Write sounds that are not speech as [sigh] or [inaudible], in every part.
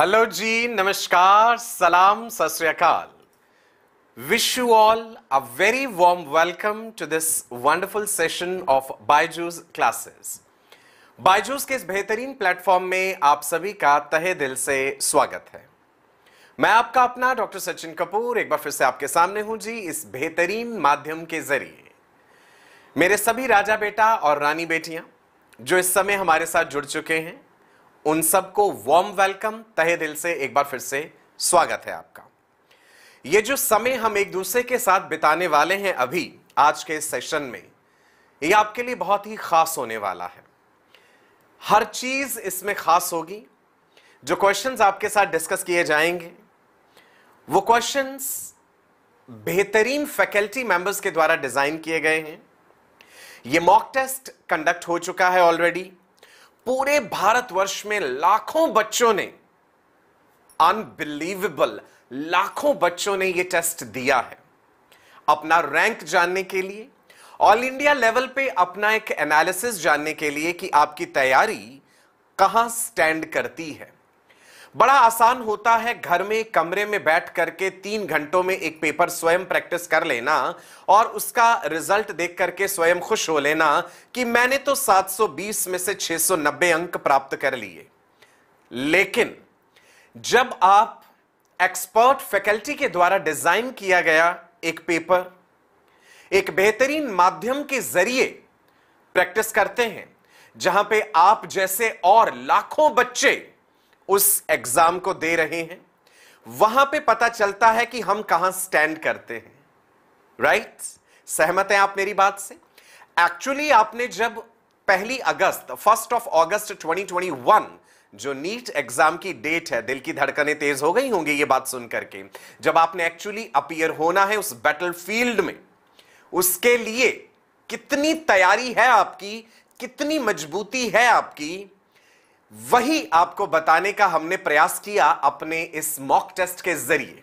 Hello जी नमस्कार सलाम सत wish you all a very warm welcome to this wonderful session of Byju's classes Byju's के इस बेहतरीन प्लेटफॉर्म में आप सभी का तहे दिल से स्वागत है मैं आपका अपना डॉक्टर सचिन कपूर एक बार फिर से आपके सामने हूं जी इस बेहतरीन माध्यम के जरिए मेरे सभी राजा बेटा और रानी बेटियां जो इस समय हमारे साथ जुड़ चुके हैं उन सबको वार्म वेलकम तहे दिल से एक बार फिर से स्वागत है आपका ये जो समय हम एक दूसरे के साथ बिताने वाले हैं अभी आज के सेशन में ये आपके लिए बहुत ही खास होने वाला है हर चीज इसमें खास होगी जो क्वेश्चंस आपके साथ डिस्कस किए जाएंगे वो क्वेश्चंस बेहतरीन फैकल्टी मेंबर्स के द्वारा डिजाइन किए गए हैं ये मॉक टेस्ट कंडक्ट हो चुका है ऑलरेडी पूरे भारतवर्ष में लाखों बच्चों ने अनबिलीवेबल लाखों बच्चों ने यह टेस्ट दिया है अपना रैंक जानने के लिए ऑल इंडिया लेवल पे अपना एक एनालिसिस जानने के लिए कि आपकी तैयारी कहां स्टैंड करती है बड़ा आसान होता है घर में कमरे में बैठ करके तीन घंटों में एक पेपर स्वयं प्रैक्टिस कर लेना और उसका रिजल्ट देख करके स्वयं खुश हो लेना कि मैंने तो 720 में से 690 अंक प्राप्त कर लिए लेकिन जब आप एक्सपर्ट फैकल्टी के द्वारा डिजाइन किया गया एक पेपर एक बेहतरीन माध्यम के जरिए प्रैक्टिस करते हैं जहां पे आप जैसे और लाखों बच्चे उस एग्जाम को दे रहे हैं वहां पे पता चलता है कि हम कहां स्टैंड करते हैं राइट right? सहमत हैं आप मेरी बात से एक्चुअली आपने जब पहली अगस्त फर्स्ट ऑफ अगस्त 2021 जो नीट एग्जाम की डेट है दिल की धड़कनें तेज हो गई होंगी ये बात सुन करके जब आपने एक्चुअली अपियर होना है उस बैटल फील्ड में उसके लिए कितनी तैयारी है आपकी कितनी मजबूती है आपकी वही आपको बताने का हमने प्रयास किया अपने इस मॉक टेस्ट के जरिए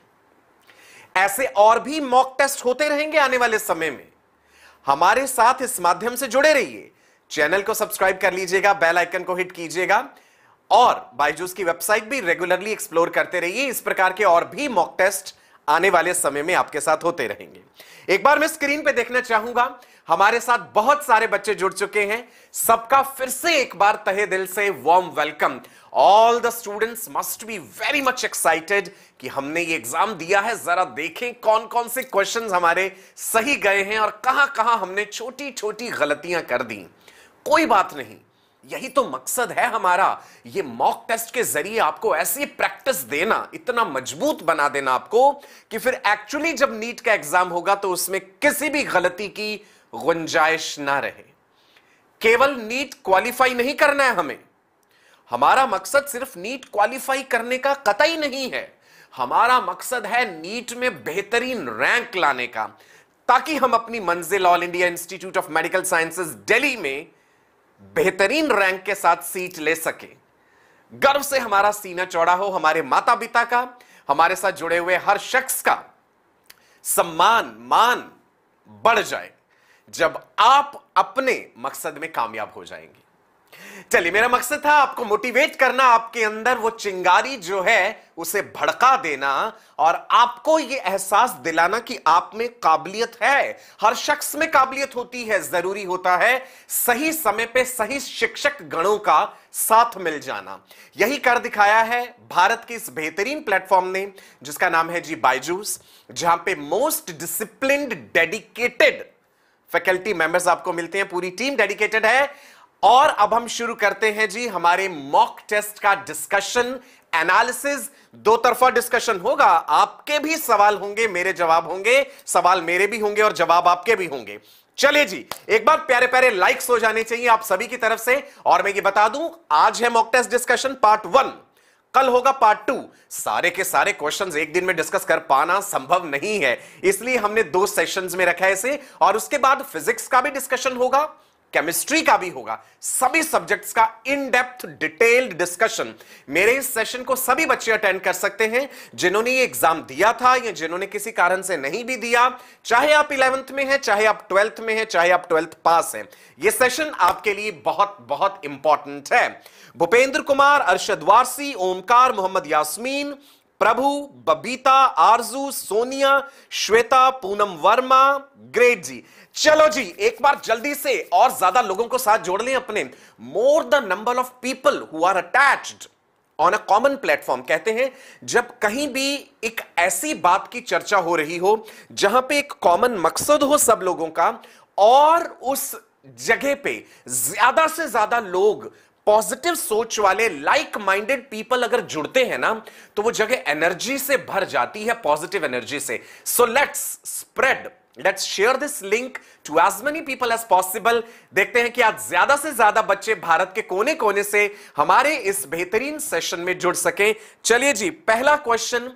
ऐसे और भी मॉक टेस्ट होते रहेंगे आने वाले समय में हमारे साथ इस माध्यम से जुड़े रहिए चैनल को सब्सक्राइब कर लीजिएगा बेल आइकन को हिट कीजिएगा और बायजूस की वेबसाइट भी रेगुलरली एक्सप्लोर करते रहिए इस प्रकार के और भी मॉक टेस्ट आने वाले समय में आपके साथ होते रहेंगे एक बार मैं स्क्रीन पे देखना चाहूंगा हमारे साथ बहुत सारे बच्चे जुड़ चुके हैं सबका फिर से एक बार तहे दिल से warm welcome all the students must be very much excited कि हमने ये एग्जाम दिया है जरा देखें कौन कौन से क्वेश्चंस हमारे सही गए हैं और कहां कहां हमने छोटी छोटी गलतियां कर दी कोई बात नहीं यही तो मकसद है हमारा ये मॉक टेस्ट के जरिए आपको ऐसी प्रैक्टिस देना इतना मजबूत बना देना आपको कि फिर एक्चुअली जब नीट का एग्जाम होगा तो उसमें किसी भी गलती की गुंजाइश ना रहे केवल नीट क्वालिफाई नहीं करना है हमें हमारा मकसद सिर्फ नीट क्वालिफाई करने का कतई नहीं है हमारा मकसद है नीट में बेहतरीन रैंक लाने का ताकि हम अपनी मंजिल All India Institute of Medical Sciences Delhi में बेहतरीन रैंक के साथ सीट ले सके गर्व से हमारा सीना चौड़ा हो हमारे माता पिता का हमारे साथ जुड़े हुए हर शख्स का सम्मान मान बढ़ जाए जब आप अपने मकसद में कामयाब हो जाएंगे चलिए मेरा मकसद था आपको मोटिवेट करना आपके अंदर वो चिंगारी जो है उसे भड़का देना और आपको ये एहसास दिलाना कि आप में काबिलियत है हर शख्स में काबिलियत होती है जरूरी होता है सही समय पे सही शिक्षक गणों का साथ मिल जाना यही कर दिखाया है भारत के इस बेहतरीन प्लेटफॉर्म ने जिसका नाम है जी बायजूस जहां पे most discipline dedicated faculty members आपको मिलते हैं पूरी टीम डेडिकेटेड है और अब हम शुरू करते हैं जी हमारे मॉक टेस्ट का डिस्कशन एनालिसिस दो तरफा डिस्कशन होगा आपके भी सवाल होंगे मेरे जवाब होंगे सवाल मेरे भी होंगे और जवाब आपके भी होंगे चले जी एक बार प्यारे प्यारे लाइक्स हो जाने चाहिए आप सभी की तरफ से और मैं ये बता दूं आज है mock test discussion part one कल होगा पार्ट टू सारे के सारे क्वेश्चंस एक दिन में डिस्कस कर पाना संभव नहीं है इसलिए हमने दो सेशंस में रखा है इसे और उसके बाद फिजिक्स का भी डिस्कशन होगा केमिस्ट्री का भी होगा सभी सब्जेक्ट्स का इन डेप्थ डिटेल्ड डिस्कशन मेरे इस सेशन को सभी बच्चे अटेंड कर सकते हैं जिन्होंने ये एग्जाम दिया था या जिन्होंने किसी कारण से नहीं भी दिया चाहे आप इलेवंथ में हैं चाहे आप ट्वेल्थ में हैं चाहे आप ट्वेल्थ पास हैं ये सेशन आपके लिए बहुत बहुत इंपॉर्टेंट है भूपेंद्र कुमार अर्षद वारसी ओमकार मोहम्मद यासमीन प्रभु बबीता आरजू सोनिया श्वेता पूनम वर्मा ग्रेट जी चलो जी एक बार जल्दी से और ज्यादा लोगों को साथ जोड़ लें अपने more the number of people who are attached on a common platform कहते हैं जब कहीं भी एक ऐसी बात की चर्चा हो रही हो जहां पे एक कॉमन मकसद हो सब लोगों का और उस जगह पे ज्यादा से ज्यादा लोग पॉजिटिव सोच वाले लाइक माइंडेड पीपल अगर जुड़ते हैं ना तो वो जगह एनर्जी से भर जाती है पॉजिटिव एनर्जी से so let's spread let's share this link to as many people as possible देखते हैं कि आज ज्यादा से ज्यादा बच्चे भारत के कोने कोने से हमारे इस बेहतरीन सेशन में जुड़ सके चलिए जी पहला क्वेश्चन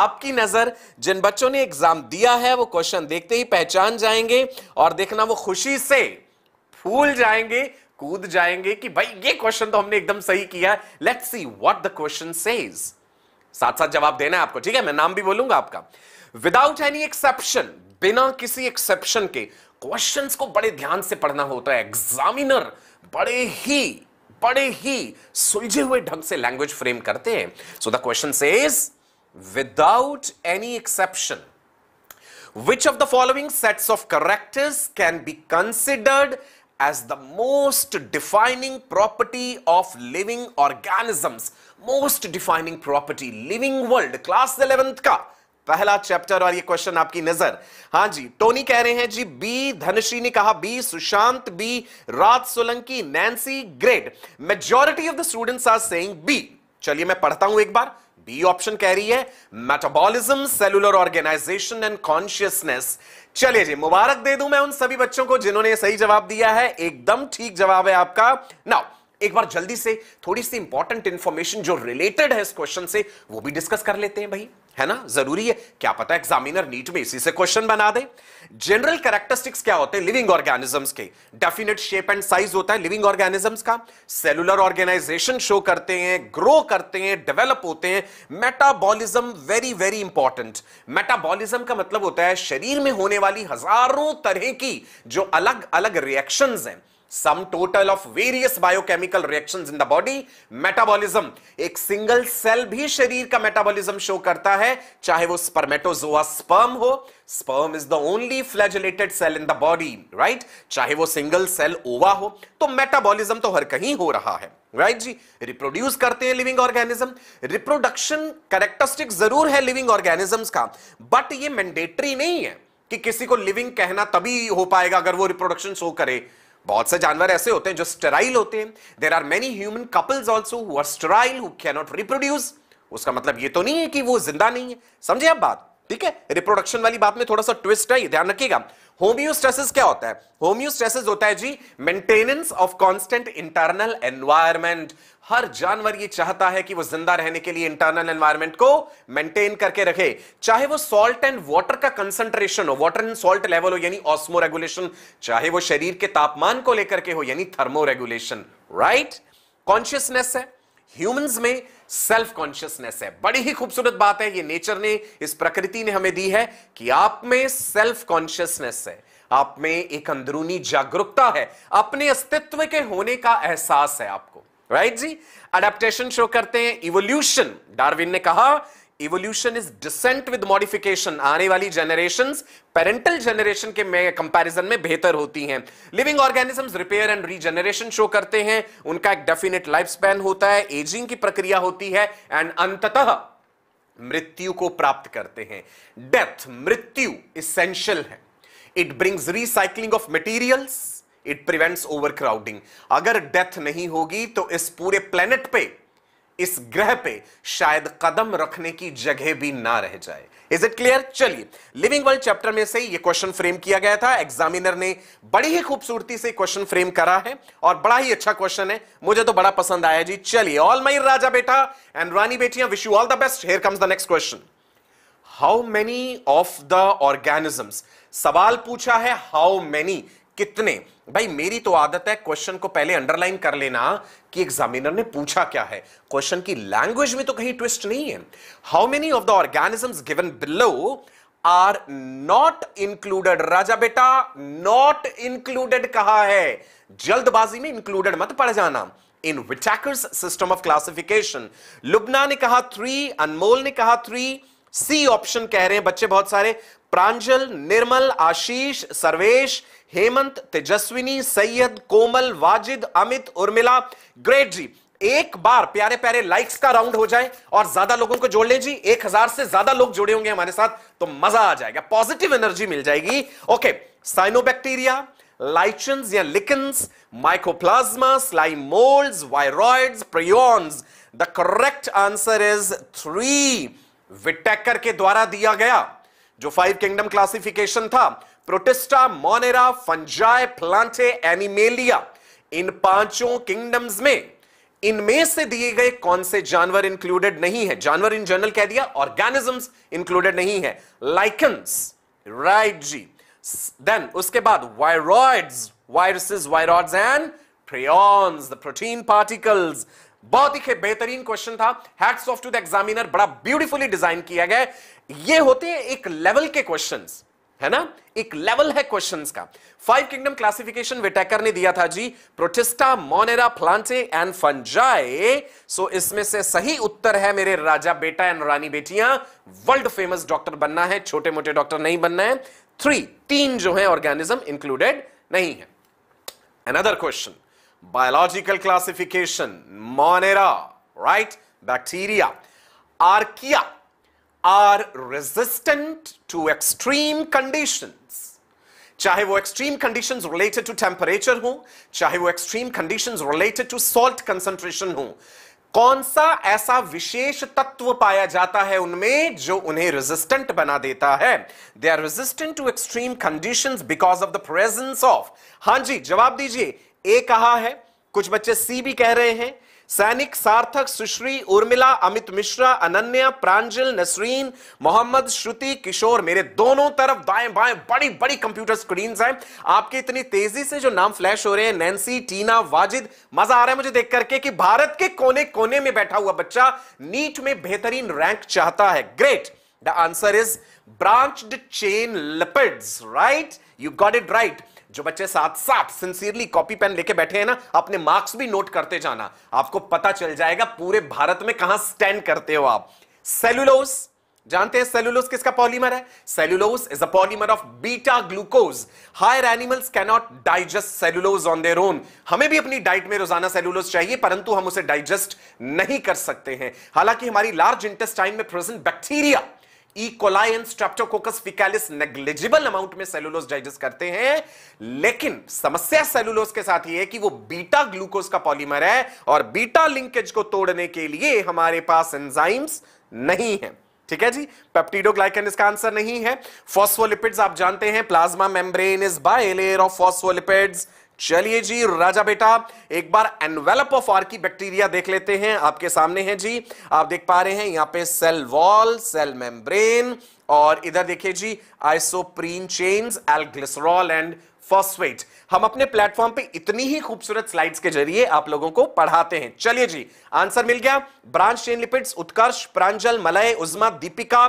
आपकी नजर जिन बच्चों ने एग्जाम दिया है वो क्वेश्चन देखते ही पहचान जाएंगे और देखना वो खुशी से फूल जाएंगे कूद जाएंगे कि भाई ये क्वेश्चन तो हमने एकदम सही किया let's see what the question says साथ साथ जवाब देना है आपको ठीक है मैं नाम भी बोलूंगा आपका विदाउट एनी एक्सेप्शन बिना किसी एक्सेप्शन के क्वेश्चंस को बड़े ध्यान से पढ़ना होता है एग्जामिनर बड़े ही बड़े ही सुलझे हुए ढंग से लैंग्वेज फ्रेम करते हैं so the question says without any exception which of the following sets of characters can be considered as the most defining property of living organisms most defining property living world class eleventh का पहला chapter और ये question आपकी नजर हाँ जी Tony कह रहे हैं जी बी धनश्री ने कहा B Sushant B Raj Solanki Nancy great majority of the students are saying B चलिए मैं पढ़ता हूं एक बार बी ऑप्शन कह रही है metabolism cellular organisation and consciousness चलिए जी मुबारक दे दूं मैं उन सभी बच्चों को जिन्होंने सही जवाब दिया है एकदम ठीक जवाब है आपका नाउ एक बार जल्दी से थोड़ी सी इंपॉर्टेंट इंफॉर्मेशन जो रिलेटेड है इस क्वेश्चन से वो भी डिस्कस कर लेते हैं भाई है ना जरूरी है क्या पता एग्जामिनर नीट में इसी से क्वेश्चन बना दे जनरल कैरेक्टरिस्टिक्स क्या होते हैं लिविंग ऑर्गेनिजम्स के डेफिनेट शेप एंड साइज होता है लिविंग ऑर्गेनिजम्स का सेलुलर ऑर्गेनाइजेशन शो करते हैं ग्रो करते हैं डेवलप होते हैं metabolism very very important metabolism का मतलब होता है शरीर में होने वाली हजारों तरह की जो अलग अलग रिएक्शंस हैं some total of various biochemical reactions in the body metabolism एक सिंगल सेल भी शरीर का मेटाबॉलिज्म शो करता है चाहे वो स्पर्मेटोजोआ स्पर्म हो sperm is the only flagellated cell in the body right चाहे वो सिंगल सेल ओवा हो तो मेटाबॉलिज्म तो हर कहीं हो रहा है राइट right जी रिप्रोड्यूस करते हैं लिविंग ऑर्गेनिज्म रिप्रोडक्शन करेक्टरिस्टिक जरूर है लिविंग ऑर्गेनिज्म का बट ये मैंडेटरी नहीं है कि किसी को लिविंग कहना तभी हो पाएगा अगर वो रिप्रोडक्शन शो करे बहुत से जानवर ऐसे होते हैं जो स्टेराइल होते हैं there are many human couples also are sterile who not reproduce उसका मतलब ये तो नहीं है कि वो जिंदा नहीं है समझे आप बात ठीक है रिप्रोडक्शन वाली बात में थोड़ा सा ट्विस्ट है ध्यान रखिएगा होम्योस्टेसिस क्या होता है होम्योस्टेसिस होता है जी maintenance of constant internal environment हर जानवर ये चाहता है कि वो जिंदा रहने के लिए इंटरनल एनवायरमेंट को मेंटेन करके रखे चाहे वो सॉल्ट एंड वाटर का कंसंट्रेशन हो वाटर एंड सॉल्ट लेवल हो यानी ऑस्मो रेगुलेशन चाहे वो शरीर के तापमान को लेकर के हो यानी थर्मो रेगुलेशन राइट कॉन्शियसनेस है ह्यूमंस में सेल्फ कॉन्शियसनेस है बड़ी ही खूबसूरत बात है ये नेचर ने इस प्रकृति ने हमें दी है कि आप में सेल्फ कॉन्शियसनेस है आप में एक अंदरूनी जागरूकता है अपने अस्तित्व के होने का एहसास है आपको राइट जी अडेप्टेशन शो करते हैं इवोल्यूशन डार्विन ने कहा evolution is descent with modification आने वाली जनरेशन पेरेंटल जनरेशन के कंपैरिजन में बेहतर होती हैं living organisms repair and regeneration show करते हैं उनका एक डेफिनेट लाइफ स्पैन होता है एजिंग की प्रक्रिया होती है एंड अंततः मृत्यु को प्राप्त करते हैं डेथ मृत्यु इसेंशियल है it brings recycling of materials it prevents overcrowding अगर डेथ नहीं होगी तो इस पूरे प्लेनेट पे इस ग्रह पे शायद कदम रखने की जगह भी ना रह जाए इज इट क्लियर चलिए लिविंग वर्ल्ड चैप्टर में से ये क्वेश्चन फ्रेम किया गया था एग्जामिनर ने बड़ी ही खूबसूरती से क्वेश्चन फ्रेम करा है और बड़ा ही अच्छा क्वेश्चन है मुझे तो बड़ा पसंद आया जी चलिए ऑल माई राजा बेटा एंड रानी बेटिया wish you all the best here comes the next question how many of the organisms सवाल पूछा है हाउ मेनी कितने भाई मेरी तो आदत है क्वेश्चन को पहले अंडरलाइन कर लेना कि एग्जामिनर ने पूछा क्या है क्वेश्चन की लैंग्वेज में तो कहीं ट्विस्ट नहीं है how many of the organisms given below are not included राजा बेटा नॉट इंक्लूडेड कहा है जल्दबाजी में इंक्लूडेड मत पड़ जाना in Whittaker's system of classification Lubna ने कहा थ्री अनमोल ने कहा थ्री सी ऑप्शन कह रहे हैं बच्चे बहुत सारे प्रांजल निर्मल आशीष सर्वेश हेमंत तेजस्विनी सैयद कोमल वाजिद अमित उर्मिला ग्रेट जी एक बार प्यारे प्यारे लाइक्स का राउंड हो जाए और ज्यादा लोगों को जोड़ ले जी एक हजार से ज्यादा लोग जुड़े होंगे हमारे साथ तो मजा आ जाएगा पॉजिटिव एनर्जी मिल जाएगी ओके साइनोबैक्टीरिया लाइचंस या lichens mycoplasma slime mould viroid prions the correct answer is three Whittaker के द्वारा दिया गया जो फाइव किंगडम क्लासिफिकेशन था protista monera fungi plantae animalia इन पांचों किंगडम्स में इनमें से दिए गए कौन से जानवर इंक्लूडेड नहीं है जानवर इन जनरल कह दिया ऑर्गेनिजम्स इंक्लूडेड नहीं है लाइकन्स राइट जी देन उसके बाद viroids viruses viroid and prions the protein particles बहुत ही बेहतरीन क्वेश्चन था hats off to the examiner बड़ा ब्यूटीफुली डिजाइन किया गया ये होते हैं एक लेवल के क्वेश्चंस है ना एक लेवल है क्वेश्चंस का फाइव किंगडम क्लासिफिकेशन विटेकर ने दिया था जी protista monera plantae and fungi so इसमें से सही उत्तर है मेरे राजा बेटा एंड रानी बेटियां वर्ल्ड फेमस डॉक्टर बनना है छोटे मोटे डॉक्टर नहीं बनना है थ्री तीन जो है ऑर्गेनिज्म इंक्लूडेड नहीं है another question biological classification monera right bacteria archaea are resistant to extreme conditions. चाहे वो extreme condition related to temperature हो चाहे वो extreme condition related to salt concentration हो कौन सा ऐसा विशेष तत्व पाया जाता है उनमें जो उन्हें रेजिस्टेंट बना देता है they are resistant to extreme condition because of the presence of हां जी जवाब दीजिए ए कहा है कुछ बच्चे सी भी कह रहे हैं सैनिक सार्थक सुश्री उर्मिला अमित मिश्रा अनन्या प्रांजल नसरीन मोहम्मद श्रुति किशोर मेरे दोनों तरफ दाएं बाएं बड़ी बड़ी कंप्यूटर स्क्रीन हैं आपके इतनी तेजी से जो नाम फ्लैश हो रहे हैं नैन्सी टीना वाजिद मजा आ रहा है मुझे देख करके कि भारत के कोने कोने में बैठा हुआ बच्चा नीट में बेहतरीन रैंक चाहता है great the answer is branch chain lipids right you got it right जो बच्चे साथ साथ सिंसियरली कॉपी पेन लेके बैठे हैं ना अपने मार्क्स भी नोट करते जाना आपको पता चल जाएगा पूरे भारत में कहां स्टैंड करते हो आप सेल्यूलोस जानते हैं सेल्यूलोस किसका पॉलीमर है cellulose is a polymer of beta glucose higher animals not digest cellulose on their own हमें भी अपनी डाइट में रोजाना सेल्यूलोस चाहिए परंतु हम उसे डाइजेस्ट नहीं कर सकते हैं हालांकि हमारी लार्ज इंटेस्टाइन में present bacteria E coli streptococcus faecalis negligible amount में सेलुलोज डाइजेस्ट करते हैं लेकिन समस्या सेलुलोज के साथ ये है कि वो बीटा ग्लूकोज का पॉलीमर है और बीटा लिंकेज को तोड़ने के लिए हमारे पास एंजाइम्स नहीं है ठीक है जी पेप्टिडोग्लाइकन इसका आंसर नहीं है फॉस्फोलिपिड्स आप जानते हैं plasma membrane is bilayer of phospholipids चलिए जी राजा बेटा एक बार envelope of archaebacteria देख लेते हैं आपके सामने है जी आप देख पा रहे हैं यहां पे सेल वॉल सेल मेम्ब्रेन और इधर देखिए जी isoprene chains L glycerol and phosphate हम अपने प्लेटफॉर्म पे इतनी ही खूबसूरत स्लाइड्स के जरिए आप लोगों को पढ़ाते हैं चलिए जी आंसर मिल गया branch chain lipids Utkarsh Pranjal Malay Uzma Deepika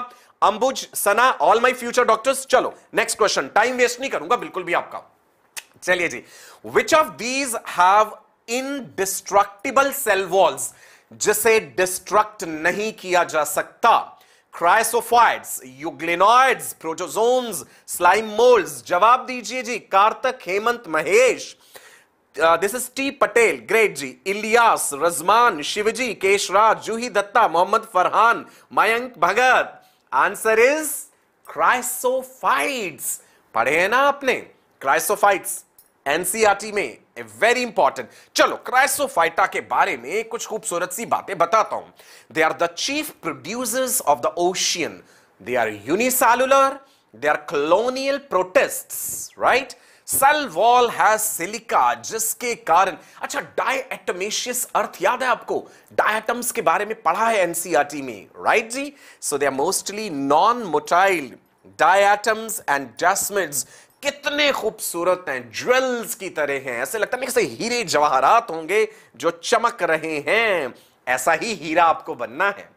Ambuj Sana all my future doctors चलो नेक्स्ट क्वेश्चन टाइम वेस्ट नहीं करूंगा बिल्कुल भी आपका चलिए जी which of these have indestructible cell walls जिसे डिस्ट्रक्ट नहीं किया जा सकता chrysophytes euglenoids protozoans slime moulds जवाब दीजिए जी Kartik Hemant Mahesh this is T Patel great जी इलियास रजमान शिवजी केशराज जूही दत्ता मोहम्मद फरहान मयंक भगत आंसर इज क्राइसोफाइड्स पढ़े हैं ना आपने क्राइसोफाइट्स एनसीआरटी में वेरी इंपॉर्टेंट चलो क्राइसोफाइटा के बारे में कुछ खूबसूरत सी बातें बताता हूं they are the chief producers of the ocean they are unicellular they are colonial protist right cell wall है सिलिका जिसके कारण अच्छा डायटमेशियस अर्थ याद है आपको डायटम्स के बारे में पढ़ा है एनसीआरटी में राइट right जी so they are mostly non motile diatoms and jasmids कितने खूबसूरत हैं ज्वेल्स की तरह हैं ऐसे लगता है जैसे हीरे जवाहरात होंगे जो चमक रहे हैं ऐसा ही हीरा आपको बनना है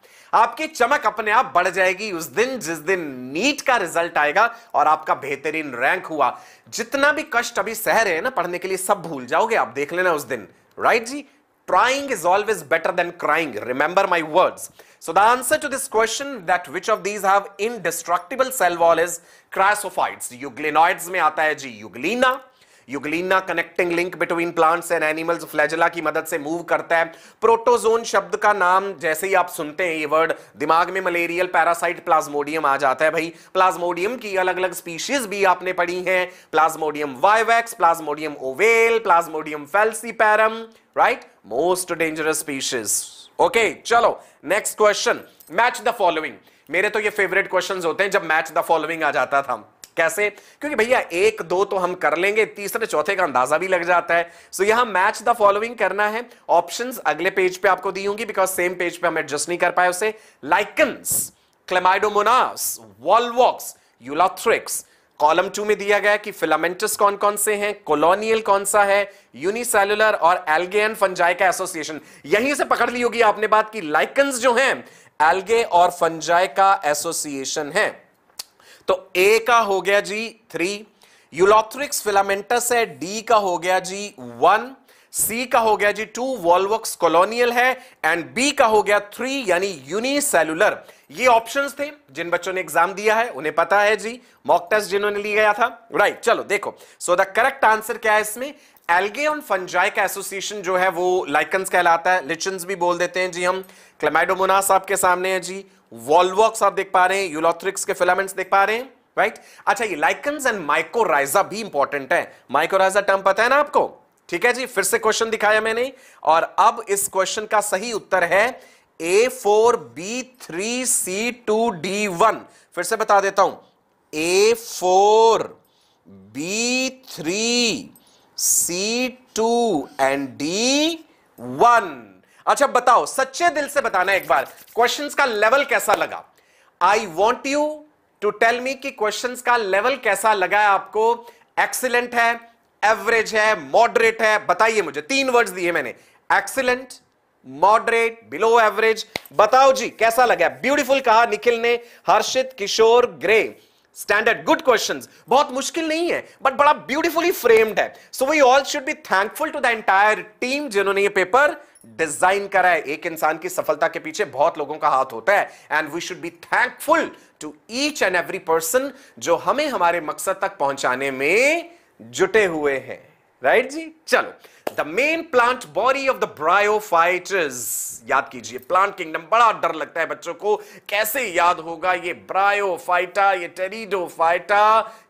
आपकी चमक अपने आप बढ़ जाएगी उस दिन जिस दिन नीट का रिजल्ट आएगा और आपका बेहतरीन रैंक हुआ जितना भी कष्ट अभी सह रहे हैं ना पढ़ने के लिए सब भूल जाओगे आप देख लेना उस दिन राइट जी Prying is always better than crying. Remember my words. So the answer to this question that which of these have indestructible cell wall is chrysophytes. Euglenoids में आता है जी euglena euglena connecting link between plants and animals flagella की मदद से move करता है protozoan शब्द का नाम जैसे ही आप सुनते हैं ये वर्ड दिमाग में मलेरियल पैरासाइट प्लाज्मोडियम आ जाता है भाई प्लाज्मोडियम की अलग अलग स्पीशीज भी आपने पढ़ी हैं plasmodium vivax plasmodium ovale plasmodium falciparum right most dangerous species okay चलो next question match the following मेरे तो ये फेवरेट क्वेश्चंस होते हैं जब मैच द फॉलोइंग आ जाता था कैसे क्योंकि भैया एक दो तो हम कर लेंगे तीसरे चौथे का अंदाजा भी लग जाता है सो so, यहां मैच द फॉलोइंग करना है ऑप्शंस अगले पेज पे आपको दी होंगी बिकॉज सेम पेज पे हम एडजस्ट नहीं कर पाए उसे lichens chlamydomonas volvox ulothrix column two में दिया गया कि फिलामेंटस कौन कौन से हैं कॉलोनियल कौन सा है यूनिसेलुलर और एल्गेन फंजाई का एसोसिएशन यहीं से पकड़ ली होगी आपने बात की लाइकन्स जो हैं एल्गे और फंजाई का एसोसिएशन है तो ए का हो गया जी थ्री यूलॉथ्रिक्स फिलामेंटस है डी का हो गया जी वन सी का हो गया जी टू वॉलवॉक्स कॉलोनियल है एंड बी का हो गया थ्री यानी यूनिसेलुलर ये ऑप्शंस थे जिन बच्चों ने एग्जाम दिया है उन्हें पता है जी मॉक टेस्ट जिन्होंने लिया गया था राइट right, चलो देखो सो द करेक्ट आंसर क्या है इसमें एल्गे ऑन फंजाई का एसोसिएशन जो है वो लाइकन्स कहलाता है लिचन्स भी बोल देते हैं जी हम क्लेमाइडोमोनास आपके सामने है जी वॉलवॉक्स आप देख पा रहे हैं यूलोथ्रिक्स के फिलामेंट्स देख पा रहे हैं राइट right? अच्छा ये लाइकन्स एंड माइकोराइजा भी इंपॉर्टेंट है माइकोराइजा टर्म पता है ना आपको ठीक है जी फिर से क्वेश्चन दिखाया मैंने और अब इस क्वेश्चन का सही उत्तर है A four B three C two D one फिर से बता देता हूं A four B three C two and D one अच्छा बताओ सच्चे दिल से बताना एक बार क्वेश्चंस का लेवल कैसा लगा I want you to tell me कि क्वेश्चंस का लेवल कैसा लगा आपको एक्सीलेंट है एवरेज है मॉडरेट है बताइए मुझे तीन वर्ड्स दिए मैंने एक्सीलेंट मॉडरेट बिलो एवरेज बताओ जी कैसा लगा ब्यूटीफुल कहा निखिल ने Harshit Kishore great standard good question बहुत मुश्किल नहीं है बट बड़ा ब्यूटीफुली फ्रेम्ड है so we all should be thankful to the entire team जिन्होंने ये पेपर डिजाइन करा है एक इंसान की सफलता के पीछे बहुत लोगों का हाथ होता है and we should be thankful to each and every person जो हमें हमारे मकसद तक पहुंचाने में जुटे हुए हैं राइट जी चलो the main plant body of the bryophytes याद कीजिए प्लांट किंगडम बड़ा डर लगता है बच्चों को कैसे याद होगा ये ब्रायोफाइटा ये टेरिडोफाइटा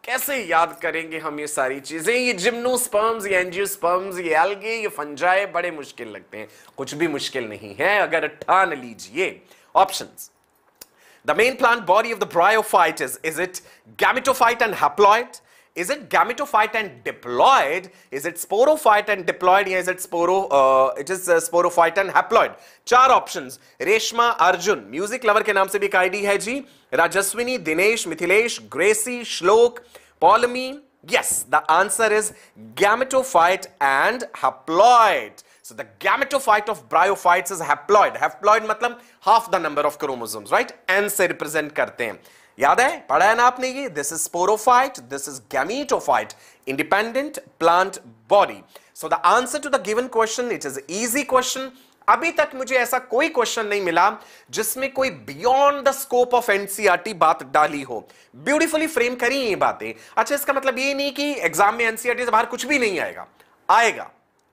कैसे याद करेंगे हम ये सारी चीजें ये जिम्नोस्पर्म्स ये एंजियोस्पर्म्स ये एल्गे ये फंजाए बड़े मुश्किल लगते हैं कुछ भी मुश्किल नहीं है अगर ठान लीजिए options the main plant body of the bryophytes is it gametophyte and haploid is it gametophyte and diploid? Is it sporophyte and diploid? Yeah, is it sporo? Uh, it is uh, sporophyte and haploid. चार options Reshma Arjun music lover के नाम से भी एक ID है जी राजस्विनी दिनेश मिथिलेश ग्रेसी श्लोक Paulami Yes, the answer is gametophyte and haploid. So the gametophyte of bryophytes is haploid. Haploid मतलब half the number of chromosomes, right? N से represent करते हैं. याद है पढ़ा है ना आपने ये this is sporophyte this is gametophyte independent plant body so the answer to the given question it is easy question अभी तक मुझे ऐसा कोई क्वेश्चन नहीं मिला जिसमें कोई beyond the scope of NCERT बात डाली हो ब्यूटीफुली फ्रेम करी ये बातें अच्छा इसका मतलब ये नहीं कि एग्जाम में एनसीआरटी e से बाहर कुछ भी नहीं आएगा आएगा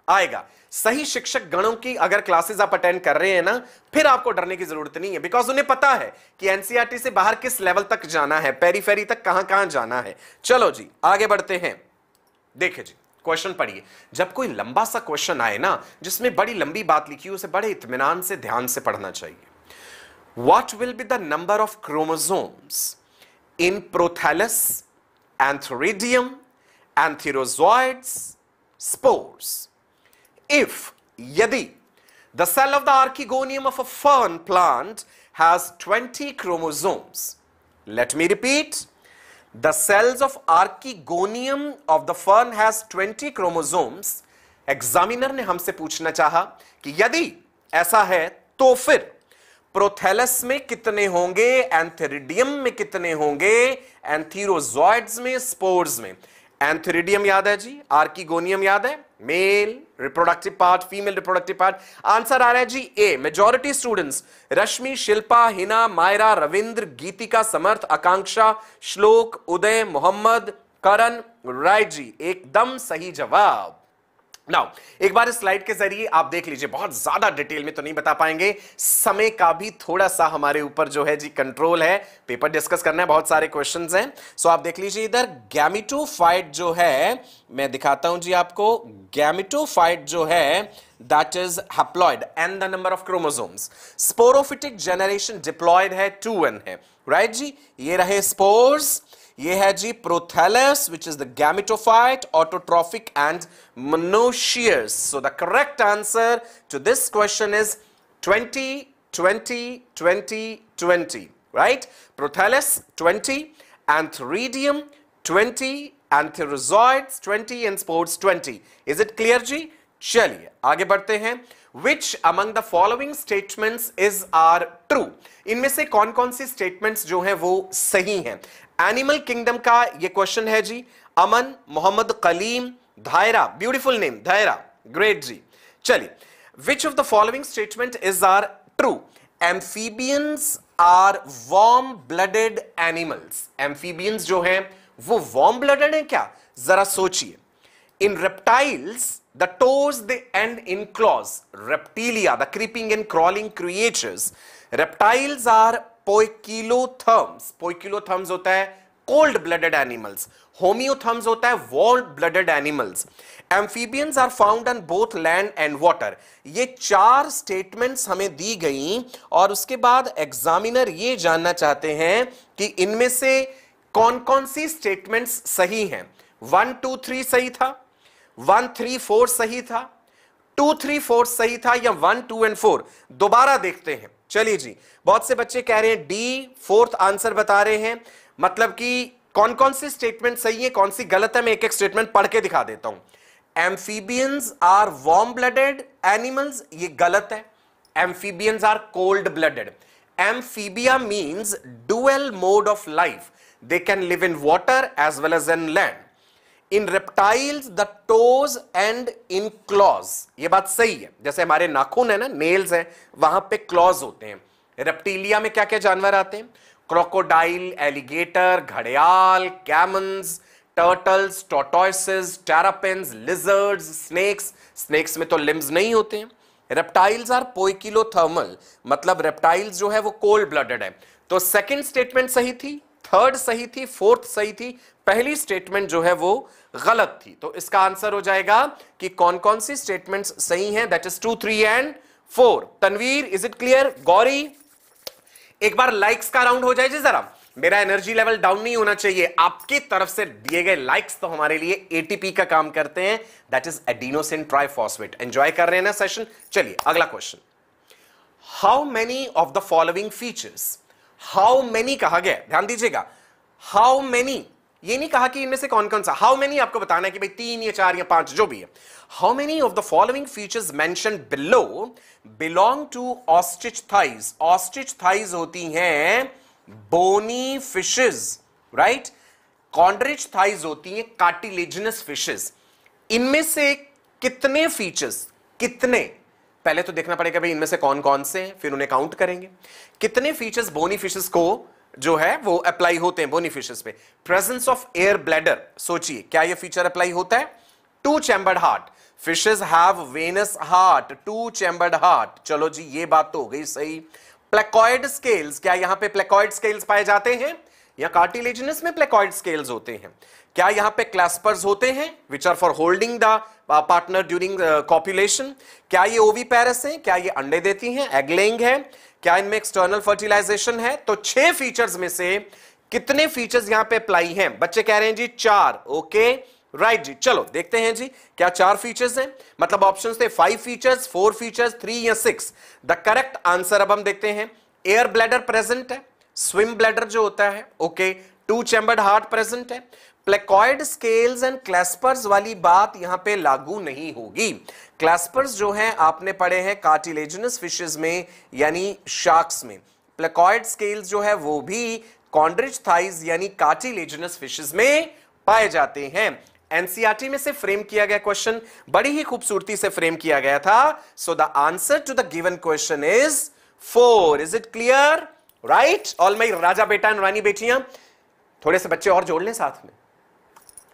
आएगा सही शिक्षक गणों की अगर क्लासेस आप अटेंड कर रहे हैं ना फिर आपको डरने की जरूरत नहीं है बिकॉज उन्हें पता है कि एनसीआरटी e से बाहर किस लेवल तक जाना है पेरीफेरी तक कहां कहां जाना है चलो जी आगे बढ़ते हैं देखिए जी क्वेश्चन पढ़िए जब कोई लंबा सा क्वेश्चन आए ना जिसमें बड़ी लंबी बात लिखी हो उसे बड़े इतमान से ध्यान से पढ़ना चाहिए what will be the number of chromosomes in prothallus antheridium antherozoids sports if, yadi, the cell of the archegonium of a fern plant has 20 chromosomes. Let me repeat. The cells of archegonium of the fern has 20 chromosomes. Examiner ने हमसे पूछना चाहा कि यदि ऐसा है तो फिर प्रोथेलस में कितने होंगे एंथेरिडियम में कितने होंगे एंथीरोजॉइड्स में स्पोर्स में एंथरिडियम याद है जी आर्कीगोनियम याद है male reproductive part female reproductive part answer आ रहा है जी a majority students Rashmi Shilpa Hina Myra Ravindra Geetika Samarth Akanksha Shlok Uday Mohammad करण राय जी एकदम सही जवाब नाउ एक बार स्लाइड के जरिए आप देख लीजिए बहुत ज्यादा डिटेल में तो नहीं बता पाएंगे समय का भी थोड़ा सा हमारे ऊपर जो है जी कंट्रोल है पेपर डिस्कस करना है बहुत सारे क्वेश्चंस हैं सो आप देख लीजिए इधर गैमिटोफाइट जो है मैं दिखाता हूं जी आपको गैमिटोफाइट जो है that is haploid and the number of chromosomes sporophytic generation diploid है टू है right जी ये रहे स्पोर्स ये है जी prothallus which is the gametophyte autotrophic and monoecious so the correct answer to this question is 20 20 20 20 right prothallus 20 antheridium 20 antherozoids 20 and sports 20 is it clear जी चलिए आगे बढ़ते हैं which among the following statements is are true इनमें से कौन कौन सी statements जो हैं वो सही हैं एनिमल किंगडम का ये क्वेश्चन है जी Aman Mohammad Kaleem Dhaira beautiful name Dhaira great जी चलिए which of the following statement is are true amphibians are warm blooded animals amphibians जो हैं वो वार्म ब्लडेड हैं क्या जरा सोचिए in reptiles the toes the and in claws reptilia the creeping and crawling creatures. Reptiles are poikilotherms poikilotherms होता है cold blooded animals homeotherms होता है warm blooded animals amphibians are found on both land and water ये चार statements हमें दी गई और उसके बाद एग्जामिनर ये जानना चाहते हैं कि इनमें से कौन कौन सी स्टेटमेंट्स सही हैं वन टू थ्री सही था वन थ्री फोर सही था टू थ्री फोर सही था या वन टू एंड फोर दोबारा देखते हैं चलिए जी बहुत से बच्चे कह रहे हैं डी फोर्थ आंसर बता रहे हैं मतलब कि कौन कौन सी स्टेटमेंट सही है कौन सी गलत है मैं एक एक स्टेटमेंट पढ़ के दिखा देता हूं amphibians are warm blooded animals ये गलत है amphibians are cold blooded amphibia means dual mode of life they can live in water as well as in land in reptiles the toes and in claws ये बात सही है जैसे हमारे नाखून है ना नेल्स है वहां पे क्लॉज होते हैं रेप्टीलिया में क्या क्या जानवर आते हैं क्रोकोडाइल एलिगेटर घड़ियाल caimans turtles tortoises terrapins lizards snakes snakes में तो लिम्स नहीं होते हैं रेप्टाइल्स आर पोइकिलोथर्मल मतलब रेप्टाइल्स जो है वो कोल्ड ब्लडेड है तो सेकेंड स्टेटमेंट सही थी थर्ड सही थी फोर्थ सही थी पहली स्टेटमेंट जो है वो गलत थी तो इसका आंसर हो जाएगा कि कौन कौन सी स्टेटमेंट्स सही हैं that is two three and four Tanveer is it clear Gauri एक बार लाइक्स का राउंड हो जाए जी जरा मेरा एनर्जी लेवल डाउन नहीं होना चाहिए आपकी तरफ से दिए गए लाइक्स तो हमारे लिए एटीपी का काम करते हैं that is adenosine triphosphate enjoy कर रहे हैं ना सेशन चलिए अगला question how many of the following features how many कहा गया ध्यान दीजिएगा हाउ मेनी ये नहीं कहा कि इनमें से कौन कौन सा हाउ मेनी आपको बताना है कि भाई तीन या चार या पांच जो भी है how many of the following features mention below belong to Osteichthyes Osteichthyes होती हैं bony fishes right Chondrichthyes होती हैं कार्टिलेजनस फिशेस इनमें से कितने फीचर्स कितने पहले तो देखना पड़ेगा भाई इनमें से कौन कौन से हैं फिर उन्हें काउंट करेंगे कितने फीचर्स बोनी फिशेस को जो है वो अप्लाई होते हैं बोनी फिशेस पे प्रेजेंस ऑफ एयर ब्लैडर सोचिए क्या ये फीचर अप्लाई होता है two chambered heart fishes have venous heart two chambered heart चलो जी ये बात तो हो गई सही प्लेकॉइड स्केल्स क्या यहां पे प्लेकॉइड स्केल्स पाए जाते हैं या कार्टिलेजिनस में प्लेकॉइड स्केल्स होते हैं क्या यहां पे क्लैस्पर्स होते हैं which are for holding the partner during copulation क्या ये ओवी पैरस है क्या ये अंडे देती हैं एगलेंग है क्या इनमें एक्सटर्नल फर्टिलाइजेशन है तो छह फीचर्स में से कितने फीचर्स यहां पे अप्लाई हैं बच्चे कह रहे हैं जी चार ओके राइट right जी चलो देखते हैं जी क्या चार फीचर्स हैं मतलब ऑप्शन थे five features four features three या सिक्स द करेक्ट आंसर अब हम देखते हैं एयर ब्लैडर प्रेजेंट है स्विम ब्लैडर जो होता है okay two chambered heart present है प्लेकॉइड स्केल्स एंड क्लैस्पर्स वाली बात यहां पे लागू नहीं होगी क्लैस्पर्स जो है आपने पढ़े हैं कार्टिलेजनस फिशेज में यानी शार्क्स में प्लेकॉइड स्केल्स जो है वो भी कॉन्ड्रिज थाइज यानी कार्टिलेजनस फिशेज में पाए जाते हैं एनसीआरटी e में से फ्रेम किया गया क्वेश्चन बड़ी ही खूबसूरती से फ्रेम किया गया था so the answer to the given question is four is it clear right all my राजा बेटा एंड रानी बेटियां थोड़े से बच्चे और जोड़ लें साथ में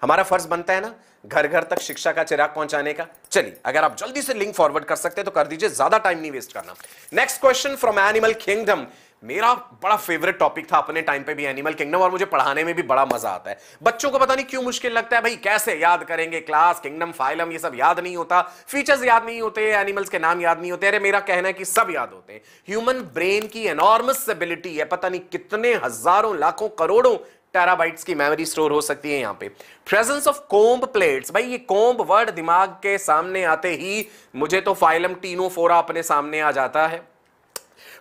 हमारा फर्ज बनता है ना घर घर तक शिक्षा का चिराग पहुंचाने का चलिए अगर आप जल्दी से लिंक फॉरवर्ड कर सकते हैं तो कर दीजिए ज्यादा टाइम नहीं वेस्ट करना next question from animal kingdom मेरा बड़ा फेवरेट टॉपिक था अपने टाइम पे भी एनिमल किंगडम और मुझे पढ़ाने में भी बड़ा मजा आता है बच्चों को पता नहीं क्यों मुश्किल लगता है भाई कैसे याद करेंगे क्लास किंगडम फाइलम ये सब याद नहीं होता फीचर्स याद नहीं होते एनिमल्स के नाम याद नहीं होते अरे मेरा कहना है कि सब याद होते हैं ह्यूमन ब्रेन की एनॉर्मस एबिलिटी है पता नहीं कितने हजारों लाखों करोड़ों टेराबाइट्स की मेमोरी स्टोर हो सकती है यहाँ पे प्रेजेंस ऑफ कोम्ब प्लेट्स भाई ये कोम्ब वर्ड दिमाग के सामने आते ही मुझे तो फाइलम टीनोफोरा अपने सामने आ जाता है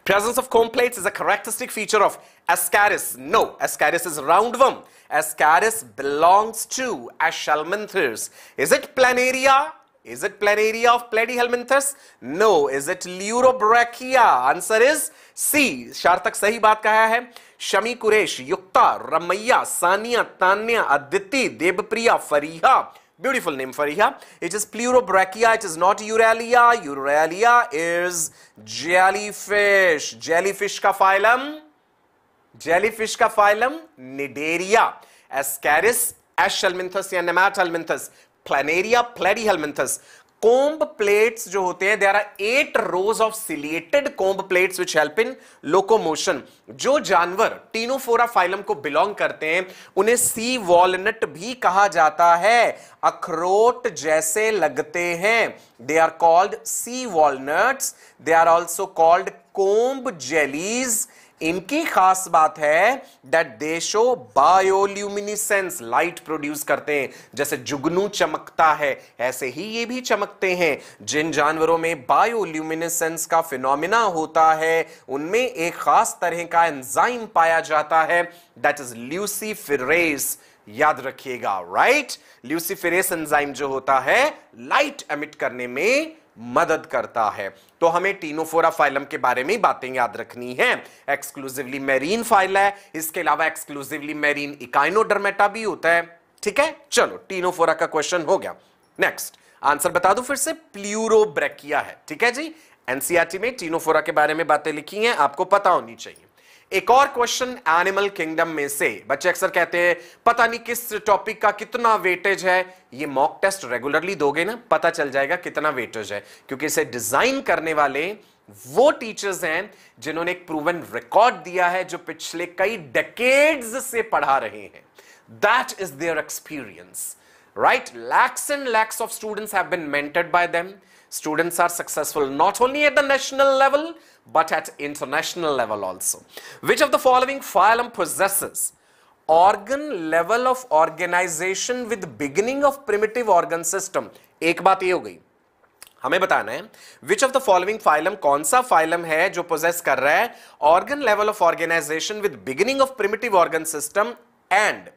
Presence of comb plates is a characteristic feature of Ascaris. No, Ascaris is roundworm. Ascaris belongs to Ashelminthers. Is it planaria? Is it planaria of Platyhelminthes? No. Is it Leurobrachia? Answer is C. शार्थक सही बात कहा है Shami Quresh Yukta Ramaiah Sania Tanya Aditi Devpriya Fariha beautiful name Fariha. It is pleurobrachia, it is not uralia. Uralia is jellyfish. Jellyfish ka phylum? Jellyfish ka phylum? Nidaria. Ascaris, Ashelminthus, and Nematelminthus. Planaria, Platyhelminthus. Comb plates जो होते हैं there are eight rows of ciliated comb plates which help in locomotion जो जानवर Ctenophora phylum को belong करते हैं उन्हें सी walnut भी कहा जाता है अखरोट जैसे लगते हैं they are called sea walnuts they are also called comb jellies इनकी खास बात है दैट देशो बायोल्यूमिनिसेंस लाइट प्रोड्यूस करते हैं जैसे जुगनू चमकता है ऐसे ही ये भी चमकते हैं जिन जानवरों में बायोल्यूमिनिसेंस का फिनोमिना होता है उनमें एक खास तरह का एंजाइम पाया जाता है दैट इज ल्यूसीफिरेस याद रखिएगा राइट ल्यूसीफिरेस एंजाइम जो होता है लाइट एमिट करने में मदद करता है तो हमें टीनोफोरा फाइलम के बारे में बातें याद रखनी है एक्सक्लूसिवली मैरीन फाइल है इसके अलावा एक्सक्लूसिवली मैरीन इकाइनोडर्मेटा भी होता है ठीक है चलो टीनोफोरा का क्वेश्चन हो गया नेक्स्ट आंसर बता दो फिर से प्लूरोब्रेकिया है ठीक है जी एनसीआरटी e में टीनोफोरा के बारे में बातें लिखी हैं आपको पता होनी चाहिए एक और क्वेश्चन एनिमल किंगडम में से बच्चे अक्सर कहते हैं पता नहीं किस टॉपिक का कितना वेटेज है ये मॉक टेस्ट रेगुलरली दोगे ना पता चल जाएगा कितना वेटेज है क्योंकि इसे डिजाइन करने वाले वो टीचर्स हैं जिन्होंने एक प्रूवन रिकॉर्ड दिया है जो पिछले कई डेकेड्स से पढ़ा रहे हैं that is their experience right lakhs and lakhs of students have been mentored by them students are successful not only at the national level but at international level also. Which of the following phylum possesses organ level of organization with beginning of primitive organ system? एक बात ये हो गई हमें बताना है Which of the following phylum? कौन सा phylum है जो possess कर रहा है organ level of organization with beginning of primitive organ system and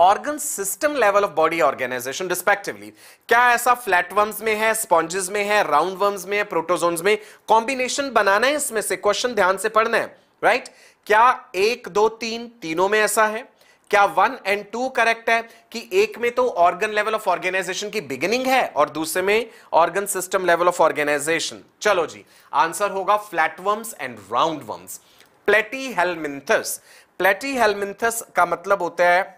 organ system level of body organisation respectively क्या ऐसा फ्लैटवर्म्स में है स्पॉन्जेस में है राउंड वर्म्स में है प्रोटोजोन्स में कॉम्बिनेशन बनाना है इसमें से क्वेश्चन ध्यान से पढ़ना है राइट right? क्या एक दो तीन तीनों में ऐसा है क्या वन एंड टू करेक्ट है कि एक में तो ऑर्गन लेवल ऑफ ऑर्गेनाइजेशन की बिगिनिंग है और दूसरे में organ system level of organisation चलो जी आंसर होगा flatworms and roundworms Platyhelminthes Platyhelminthes का मतलब होता है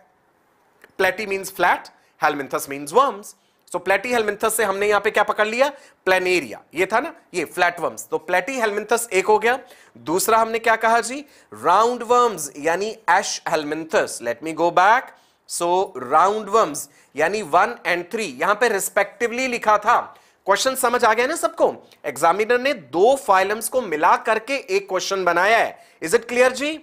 platy means flat helminthes means worms तो प्लेटी हेलमिंथस से हमने यहां पे क्या पकड़ लिया प्लेनेरिया ये था ना ये फ्लैट वर्म्स तो प्लेटी हेलमिंथस एक हो गया दूसरा हमने क्या कहा जी राउंड वर्म्स यानी Aschelminthes let me go back so round worms यानी वन एंड थ्री यहां पे रिस्पेक्टिवली लिखा था क्वेश्चन समझ आ गया ना सबको एग्जामिनर ने दो फाइलम्स को मिला करके एक क्वेश्चन बनाया है इज इट क्लियर जी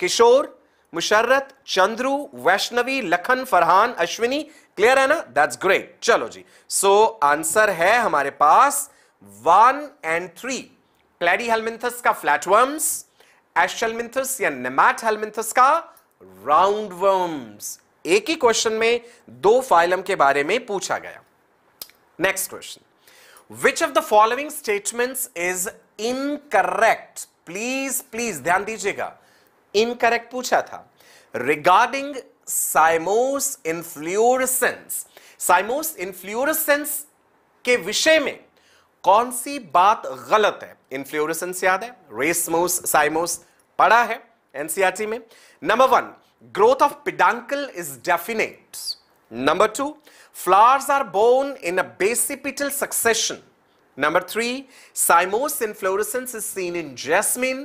किशोर मुशर्रत चंद्रू वैष्णवी लखन फरहान अश्विनी क्लियर है ना दैट्स ग्रेट चलो जी सो so, आंसर है हमारे पास one and three Platyhelminthes का फ्लैटवर्म्स एशलमिंथस या नेमैट हेलमिंथस का वर्म्स एक ही क्वेश्चन में दो फाइलम के बारे में पूछा गया next question which of the following statements is incorrect please please ध्यान दीजिएगा इनकरेक्ट पूछा था रिगार्डिंग साइमोस इन्फ्लूरसेंस साइमोस इन्फ्लूरसेंस के विषय में कौन सी बात गलत है इन्फ्लूरसेंस याद है रेसमोस साइमोस पढ़ा है एनसीआरटी e में number one growth of peduncle is definite number two flowers are borne in a basipetal succession number three cymose inflorescence is seen in jasmine.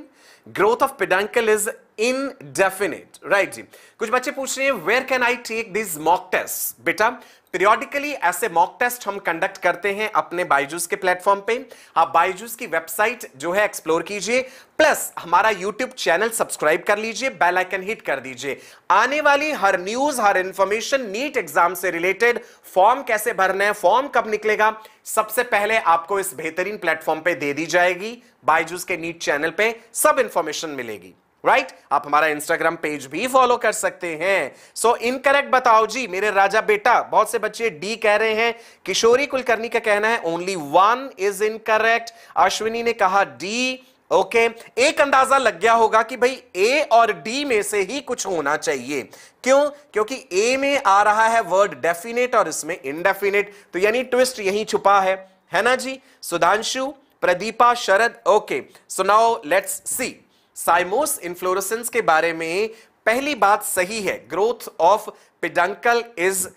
Growth of peduncle is indefinite right जी कुछ बच्चे पूछ रहे हैं where can I take this mock test बेटा periodically ऐसे mock test हम conduct करते हैं अपने बाइजूस के प्लेटफॉर्म पे आप बाइजूस की वेबसाइट जो है एक्सप्लोर कीजिए प्लस हमारा यूट्यूब चैनल सब्सक्राइब कर लीजिए बेल आइकन हिट कर दीजिए आने वाली हर न्यूज हर इंफॉर्मेशन नीट एग्जाम से रिलेटेड फॉर्म कैसे भरना है फॉर्म कब निकलेगा सबसे पहले आपको इस बेहतरीन प्लेटफॉर्म पे दे दी जाएगी बाइजूस के नीट चैनल पे सब इंफॉर्मेशन मिलेगी राइट right? आप हमारा इंस्टाग्राम पेज भी फॉलो कर सकते हैं सो so, इनकरेक्ट बताओ जी मेरे राजा बेटा बहुत से बच्चे डी कह रहे हैं किशोरी कुलकर्णी का कहना है only one is incorrect Ashwini ने कहा डी ओके okay. एक अंदाजा लग गया होगा कि भाई ए और डी में से ही कुछ होना चाहिए क्यों क्योंकि ए में आ रहा है वर्ड डेफिनेट और इसमें इनडेफिनेट तो यानी ट्विस्ट यही छुपा है है ना जी Sudhanshu Pradeepa Sharad okay so now let's see cymose inflorescence के बारे में पहली बात सही है growth of peduncle is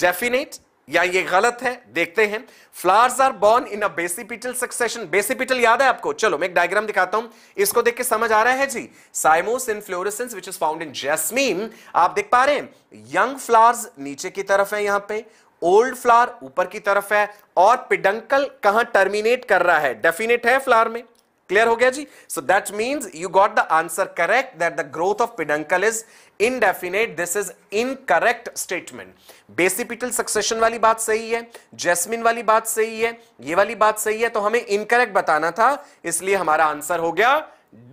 definite या ये गलत है देखते हैं flowers are born in a basipetal succession basipetal याद है आपको चलो मैं एक डायग्राम दिखाता हूं इसको देख के समझ आ रहा है जी cymose inflorescence which is found in jasmine आप देख पा रहे हैं यंग फ्लावर्स नीचे की तरफ है यहां पे ओल्ड फ्लावर ऊपर की तरफ है और पिडंकल कहां टर्मिनेट कर रहा है डेफिनेट है फ्लावर में क्लियर हो गया जी so that mean you got the answer correct that the growth of peduncle is indefinite this is incorrect statement basipetal succession वाली बात सही है जेस्मिन वाली बात सही है ये वाली बात सही है तो हमें इनकरेक्ट बताना था इसलिए हमारा आंसर हो गया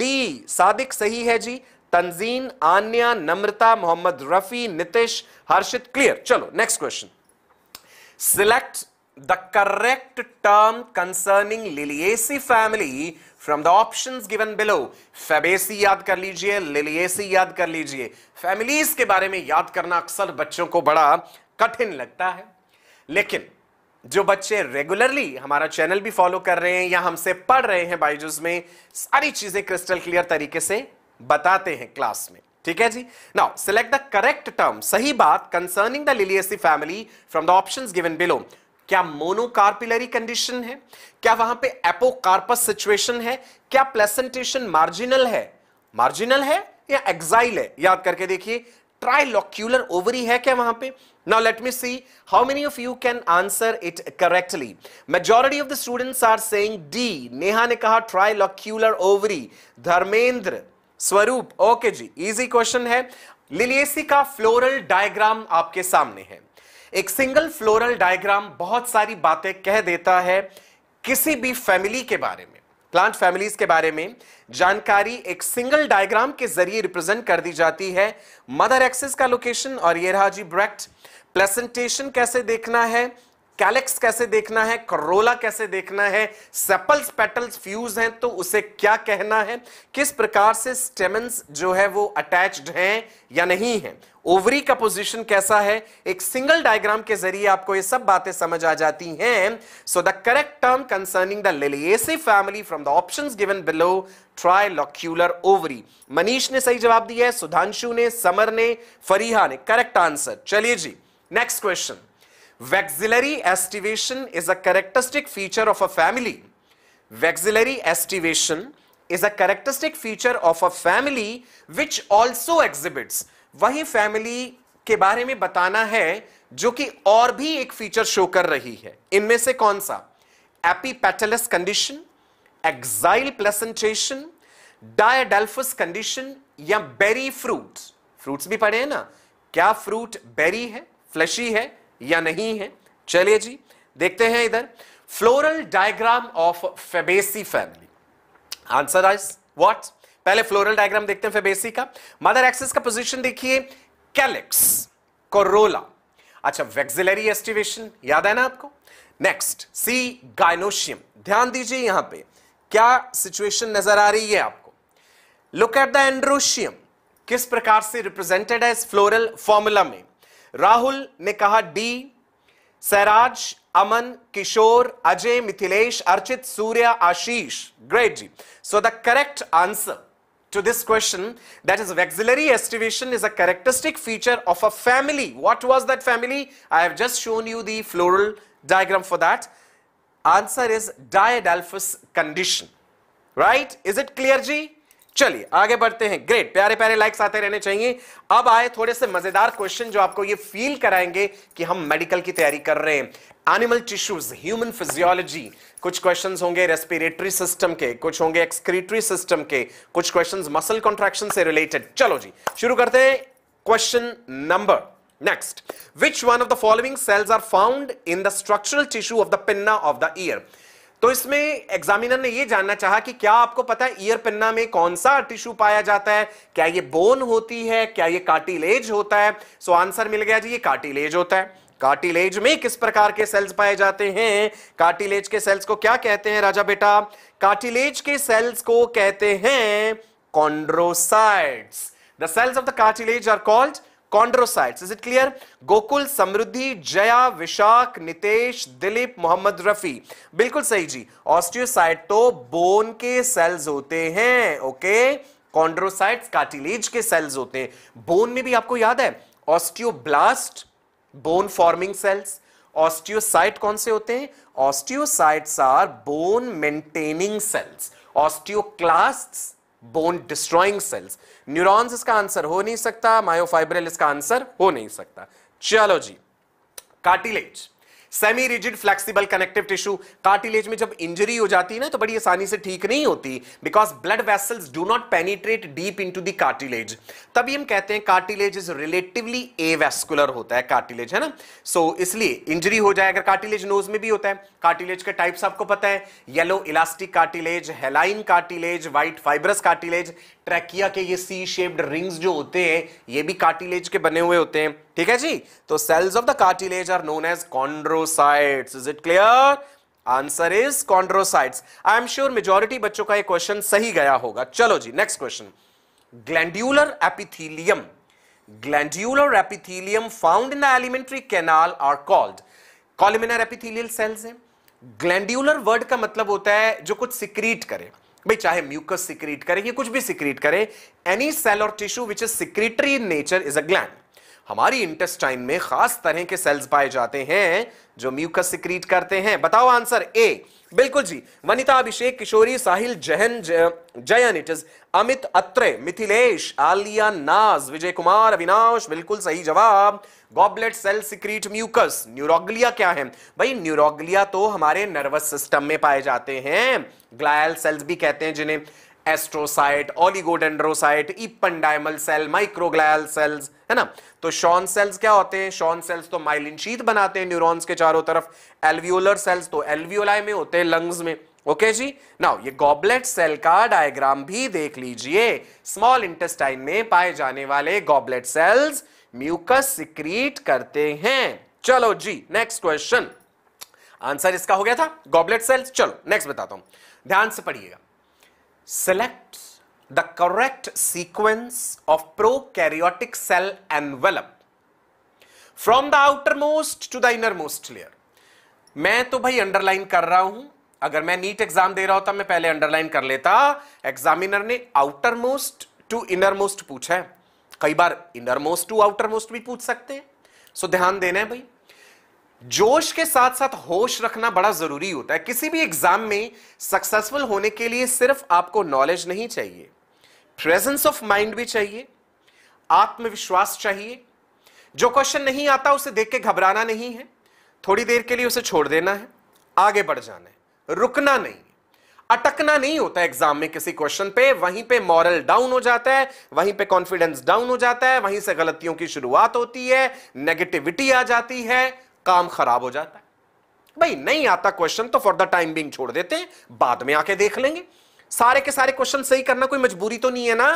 डी सादिक सही है जी तंजीन आन्या नम्रता मोहम्मद रफी नितिश हर्षित क्लियर चलो next question select the correct term concerning Liliaceae family from the options given below Fabaceae याद कर लीजिए लिलियसी याद कर लीजिए फैमिलीज के बारे में याद करना अक्सर बच्चों को बड़ा कठिन लगता है लेकिन जो बच्चे रेगुलरली हमारा चैनल भी फॉलो कर रहे हैं या हमसे पढ़ रहे हैं बाइजूस में सारी चीजें क्रिस्टल क्लियर तरीके से बताते हैं क्लास में ठीक है जी now select the correct term सही बात concerning the Liliaceae family from the options given below क्या मोनोकार्पिलरी कंडीशन है क्या वहां पे एपोकार्पस सिचुएशन है क्या प्लेसेंटेशन मार्जिनल है मार्जिनल है या एक्साइल है याद करके देखिए ट्राइलोक्यूलर ओवरी है क्या वहां पे now let me see how many of you can answer it correctly majority of the students are saying D Neha ने कहा trilocular ovary Dharmendra Swaroop okay जी इजी क्वेश्चन है लिलियसी का फ्लोरल डायग्राम आपके सामने है एक सिंगल फ्लोरल डायग्राम बहुत सारी बातें कह देता है किसी भी फैमिली के बारे में प्लांट फैमिलीज के बारे में जानकारी एक सिंगल डायग्राम के जरिए रिप्रेजेंट कर दी जाती है मदर एक्सेस का लोकेशन और ये रहा जी ब्रैक्ट प्लेसेंटेशन कैसे देखना है कैलेक्स कैसे देखना है करोला कैसे देखना है सेपल्स पेटल्स फ्यूज हैं तो उसे क्या कहना है किस प्रकार से स्टेमेंस जो है वो अटैच्ड हैं या नहीं है ओवरी का पोजीशन कैसा है एक सिंगल डायग्राम के जरिए आपको ये सब बातें समझ आ जाती हैं so the correct term concerning the Liliaceae family from the options given below locular ovary Manish ने सही जवाब दिया है सुधांशु ने समर ने फरीहा ने करेक्ट आंसर चलिए जी next question Maxillary aestivation is a characteristic feature of a family. Maxillary aestivation is a characteristic feature of a family which also exhibits. वही फैमिली के बारे में बताना है जो कि और भी एक फीचर शो कर रही है इनमें से कौन सा epipetalous condition axile placentation diadelphous condition या बेरी फ्रूट फ्रूट्स भी पड़े हैं ना क्या फ्रूट बेरी है फ्लैशी है या नहीं है चलिए जी देखते हैं इधर floral diagram of Fabaceae family answer is what पहले फ्लोरल डायग्राम देखते हैं फेबेसी का मदर एक्सिस का पोजीशन देखिए कैलिक्स कोरोला अच्छा वेक्सिलरी एस्टिवेशन याद है ना आपको नेक्स्ट सी गाइनोशियम ध्यान दीजिए यहां पे क्या सिचुएशन नजर आ रही है आपको लुक एट द एंड्रोशियम किस प्रकार से रिप्रेजेंटेड है इस फ्लोरल फॉर्मूला में Rahul, ने कहा डी सैराज अमन किशोर अजय मिथिलेश अर्चित सूर्य आशीष ग्रेट जी so the correct answer to this question that is vexillary estivation is a characteristic feature of a family what was that family i have just shown you the floral diagram for that answer is diadelphous condition right is it clear g चलिए आगे बढ़ते हैं great प्यारे प्यारे likes आते रहने चाहिए अब आए थोड़े से मजेदार क्वेश्चन जो आपको ये फील कराएंगे कि हम मेडिकल की तैयारी कर रहे हैं एनिमल टिश्यूज ह्यूमन फिजियोलॉजी कुछ क्वेश्चन होंगे रेस्पिरेटरी सिस्टम के कुछ होंगे एक्सक्रीटरी सिस्टम के कुछ क्वेश्चन मसल कॉन्ट्रेक्शन से रिलेटेड चलो जी शुरू करते हैं question number next which one of the following cells are found in the structural tissue of the pinna of the ear तो इसमें एग्जामिनर ने यह जानना चाहा कि क्या आपको पता है ईयर पिन्ना में कौन सा टिश्यू पाया जाता है क्या ये बोन होती है क्या ये कार्टिलेज होता है सो आंसर मिल गया जी ये कार्टिलेज होता है कार्टिलेज में किस प्रकार के सेल्स पाए जाते हैं कार्टिलेज के सेल्स को क्या कहते हैं राजा बेटा कार्टिलेज के सेल्स को कहते हैं chondrocytes the cells of the cartilage are called chondrocytes is it clear Gokul Samriddhi Jaya Vishakh Nitesh Dilip Mohammad Rafi बिल्कुल सही जी ऑस्टियोसाइट तो बोन के सेल्स होते हैं ओके कॉन्ड्रोसाइट्स कार्टिलेज के सेल्स होते हैं बोन में भी आपको याद है osteoblast bone forming cells osteocyte कौन से होते हैं osteocytes are bone maintaining cells osteoclast bone destroying cells neurons इसका आंसर हो नहीं सकता मायोफाइब्रिल इसका आंसर हो नहीं सकता चलो जी cartilage semi rigid flexible connective tissue cartilage में जब इंजरी हो जाती है ना तो बड़ी आसानी से ठीक नहीं होती because blood vessels do not penetrate deep into the cartilage तभी हम कहते हैं कार्टिलेज इज रिलेटिवली एवेस्कुलर होता है कार्टिलेज है ना सो so, इसलिए इंजरी हो जाए अगर कार्टिलेज नोज में भी होता है कार्टिलेज के टाइप्स आपको पता है yellow elastic cartilage hyaline cartilage white fibrous cartilage trachea के ये सी शेप्ड रिंग्स जो होते हैं ये भी कार्टिलेज के बने हुए होते हैं ठीक है जी तो cells of the cartilage are known as chondrocytes is it clear answer is chondrocytes I am sure majority बच्चों का ये क्वेश्चन सही गया होगा चलो जी next question glandular epithelium glandular epithelium found in the alimentary canal are called columnar epithelial cells हैं glandular word का मतलब होता है जो कुछ सिक्रीट करें भाई चाहे म्यूकस सिक्रीट करे या कुछ भी सिक्रीट करे एनी सेल और tissue which is secretory in nature is a gland हमारी इंटेस्टाइन में खास तरह के सेल्स पाए जाते हैं जो म्यूकस सिक्रीट करते हैं बताओ आंसर ए बिल्कुल जी वनिता अभिषेक किशोरी साहिल जहन जयन इट इज अमित अत्रे मिथिलेश आलिया नाज विजय कुमार अविनाश बिल्कुल सही जवाब goblet cell secrete mucus neuroglia क्या है भाई न्यूरोग्लिया तो हमारे नर्वस सिस्टम में पाए जाते हैं ग्लायल सेल्स भी कहते हैं जिन्हें astrocyte oligodendrocyte ependymal cell microglial cells है ना तो शॉन सेल्स क्या होते हैं शॉन सेल्स तो माइलिन शीत बनाते हैं न्यूरॉन्स के चारों तरफ एल्वियोलर सेल्स तो एल्वियोलाई में होते हैं लंग्स में ओके okay जी नाउ ये गॉबलेट सेल का डायग्राम भी देख लीजिए स्मॉल इंटेस्टाइन में पाए जाने वाले गॉबलेट सेल्स म्यूकस सिक्रीट करते हैं चलो जी नेक्स्ट क्वेश्चन आंसर इसका हो गया था गॉबलेट सेल्स चलो नेक्स्ट बताता हूं ध्यान से पढ़िएगा select the correct sequence of prokaryotic cell envelope from the outermost to the innermost layer मैं तो भाई अंडरलाइन कर रहा हूं अगर मैं नीट एग्जाम दे रहा होता मैं पहले अंडरलाइन कर लेता एग्जामिनर ने outermost to innermost पूछा है कई बार innermost to outermost भी पूछ सकते हैं सो ध्यान देना है भाई जोश के साथ साथ होश रखना बड़ा जरूरी होता है किसी भी एग्जाम में सक्सेसफुल होने के लिए सिर्फ आपको नॉलेज नहीं चाहिए प्रेजेंस ऑफ माइंड भी चाहिए आत्मविश्वास चाहिए जो क्वेश्चन नहीं आता उसे देख के घबराना नहीं है थोड़ी देर के लिए उसे छोड़ देना है आगे बढ़ जाना है रुकना नहीं अटकना नहीं होता एग्जाम में किसी क्वेश्चन पे वहीं पे मॉरल डाउन हो जाता है वहीं पे कॉन्फिडेंस डाउन हो जाता है वहीं से गलतियों की शुरुआत होती है नेगेटिविटी आ जाती है काम खराब हो जाता है भाई नहीं आता क्वेश्चन तो फॉर द टाइम बिंग छोड़ देते हैं बाद में आके देख लेंगे सारे के सारे क्वेश्चन सही करना कोई मजबूरी तो नहीं है ना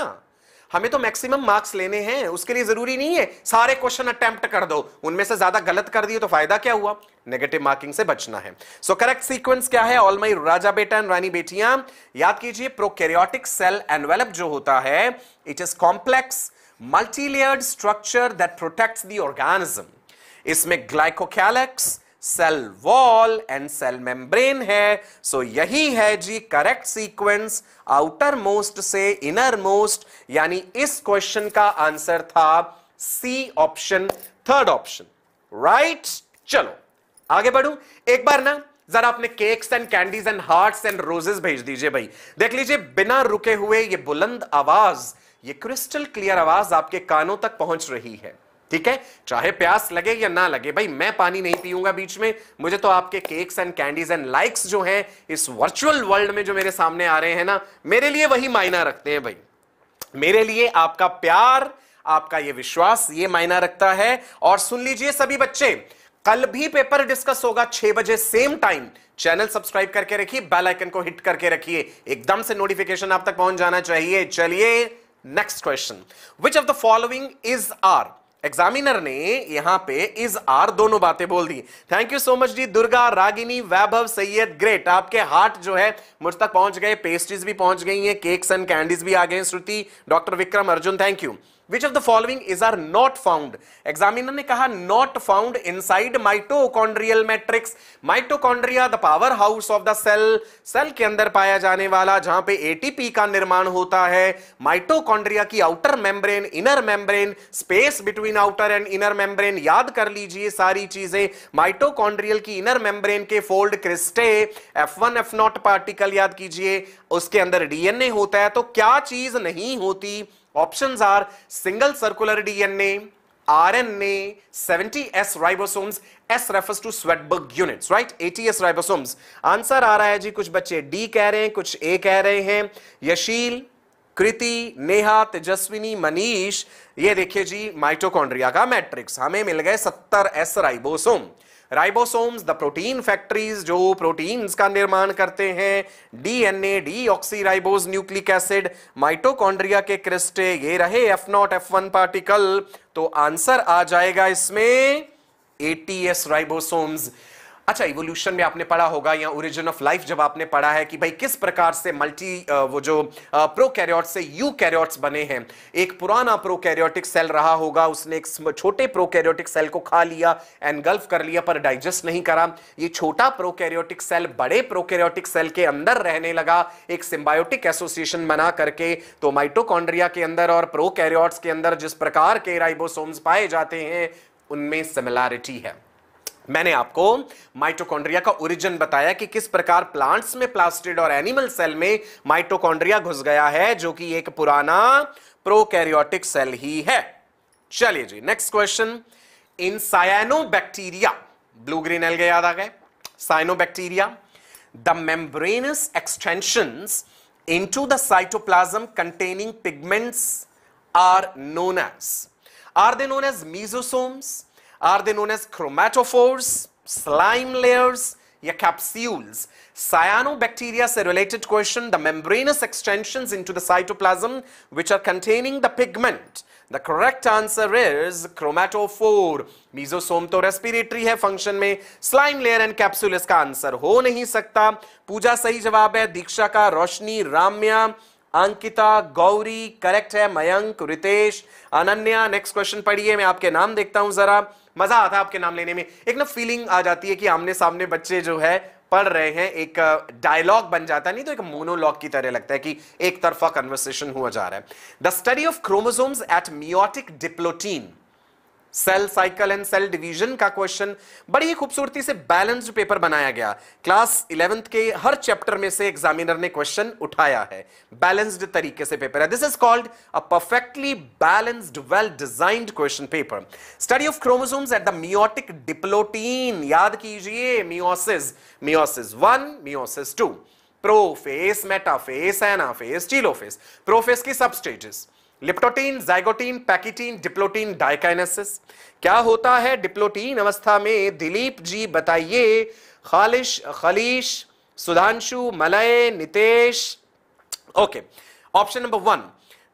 हमें तो मैक्सिमम मार्क्स लेने हैं उसके लिए जरूरी नहीं है सारे क्वेश्चन अटेम्प्ट कर दो उनमें से ज्यादा गलत कर दिए तो फायदा क्या हुआ नेगेटिव मार्किंग से बचना है सो करेक्ट सीक्वेंस क्या है ऑल माई राजा बेटा एंड रानी बेटियां याद कीजिए प्रोकैरियोटिक सेल एनवेलप जो होता है it is complex multilayered structure that protects the organism इसमें glycocalyx cell wall and cell membrane है सो so यही है जी करेक्ट सीक्वेंस आउटर मोस्ट से इनर मोस्ट यानी इस क्वेश्चन का आंसर था C option third option right चलो आगे बढ़ू एक बार ना जरा अपने cakes and candies and hearts and roses भेज दीजिए भाई देख लीजिए बिना रुके हुए ये बुलंद आवाज ये क्रिस्टल क्लियर आवाज आपके कानों तक पहुंच रही है ठीक है चाहे प्यास लगे या ना लगे भाई मैं पानी नहीं पीऊंगा बीच में मुझे तो आपके cakes and candies and likes जो हैं इस वर्चुअल वर्ल्ड में जो मेरे सामने आ रहे हैं ना मेरे लिए वही मायना रखते हैं भाई मेरे लिए आपका प्यार आपका ये विश्वास ये मायना रखता है और सुन लीजिए सभी बच्चे कल भी पेपर डिस्कस होगा छह बजे सेम टाइम चैनल सब्सक्राइब करके रखिए बेल आइकन को हिट करके रखिए एकदम से नोटिफिकेशन आप तक पहुंच जाना चाहिए चलिए next question which of the following is are examiner ने यहां पे इज आर दोनों बातें बोल दी थैंक यू सो मच जी दुर्गा रागिनी वैभव सैयद ग्रेट आपके हार्ट जो है मुझ तक पहुंच गए पेस्ट्रीज भी पहुंच गई हैं केक्स एंड कैंडीज भी आ गए Shruti doctor Vikram Arjun thank you which of the following is are not found examiner ने कहा not found side mitochondrial matrix mitochondria the powerhouse of the cell cell के अंदर पाया जाने वाला जहां पे एटीपी का निर्माण होता है माइटोकॉन्ड्रिया की outer membrane inner membrane space between outer and inner membrane याद कर लीजिए सारी चीजें माइटोकॉन्ड्रियल की इनर मेम्ब्रेन के fold cristae F one F naught particle याद कीजिए उसके अंदर डीएनए होता है तो क्या चीज नहीं होती Options are single circular DNA, RNA, 70S ribosomes. S refers to Swedberg units, right? 80S ribosomes. Answer आ रहा है जी कुछ बच्चे D कह रहे हैं कुछ A कह रहे हैं यशील कृति नेहा तेजस्विनी मनीष ये देखिए जी माइटोकॉन्ड्रिया का मैट्रिक्स हमें मिल गए 70 S ribosome ribosomes the protein factories जो प्रोटीन्स का निर्माण करते हैं DNA deoxyribose nucleic acid mitochondria के क्रिस्टे ये रहे F naught F one particle तो आंसर आ जाएगा इसमें एटीएस राइबोसोम्स अच्छा इवोल्यूशन में आपने पढ़ा होगा या ओरिजिन ऑफ लाइफ जब आपने पढ़ा है कि भाई किस प्रकार से मल्टी वो जो प्रो कैरियोट से यू कैरियोट्स बने हैं एक पुराना प्रो कैरियोटिक सेल रहा होगा उसने एक छोटे प्रो कैरियोटिक सेल को खा लिया एनगल्फ कर लिया पर डाइजेस्ट नहीं करा ये छोटा प्रो कैरियोटिक सेल बड़े प्रो कैरियोटिक सेल के अंदर रहने लगा एक सिम्बायोटिक एसोसिएशन बना करके तो माइटोकॉन्ड्रिया के अंदर और प्रो कैरियोट्स के अंदर जिस प्रकार के राइबोसोम्स पाए जाते हैं उनमें सिमिलैरिटी है मैंने आपको माइटोकॉन्ड्रिया का ओरिजिन बताया कि किस प्रकार प्लांट्स में प्लास्टिड और एनिमल सेल में माइटोकॉन्ड्रिया घुस गया है जो कि एक पुराना प्रोकैरियोटिक सेल ही है चलिए जी next question in cyanobacteria blue green algae याद आ गए cyanobacteria the membranous extension in the cytoplasm containing pigments are known as are they known as mesosomes are they known as chromatophores, slime layers, yeah, capsules. Cyanobacteria is a related question. The membranous extensions into the cytoplasm which are containing the pigment. The correct answer is chromatophore. Mesosome तो respiratory है function में slime layer and capsule इसका answer हो नहीं सकता पूजा सही जवाब है दीक्षा का रोशनी राम्या अंकिता गौरी करेक्ट है मयंक रितेश अनन्या नेक्स्ट क्वेश्चन पढ़िए मैं आपके नाम देखता हूं जरा मजा आता है आपके नाम लेने में एक ना फीलिंग आ जाती है कि आमने सामने बच्चे जो है पढ़ रहे हैं एक डायलॉग बन जाता है नहीं तो एक मोनोलॉग की तरह लगता है कि एक तरफा कन्वर्सेशन हुआ जा रहा है the study of chromosomes at meiotic diplotene cell cycle and cell division का क्वेश्चन बड़ी ही खूबसूरती से बैलेंस्ड पेपर बनाया गया क्लास इलेवेंथ के हर चैप्टर में से एग्जामिनर ने क्वेश्चन उठाया है बैलेंस्ड तरीके से पेपर है this is called a perfectly balanced well designed question paper study of chromosomes at the meiotic diplotene याद कीजिए meiosis meiosis one meiosis two prophase metaphase anaphase telophase prophase की सब stages leptotene zygotene pachytene diplotene diakinesis क्या होता है diplotene अवस्था में दिलीप जी बताइए Khalish Khaleesh Sudhanshu Malay Nitesh okay option number one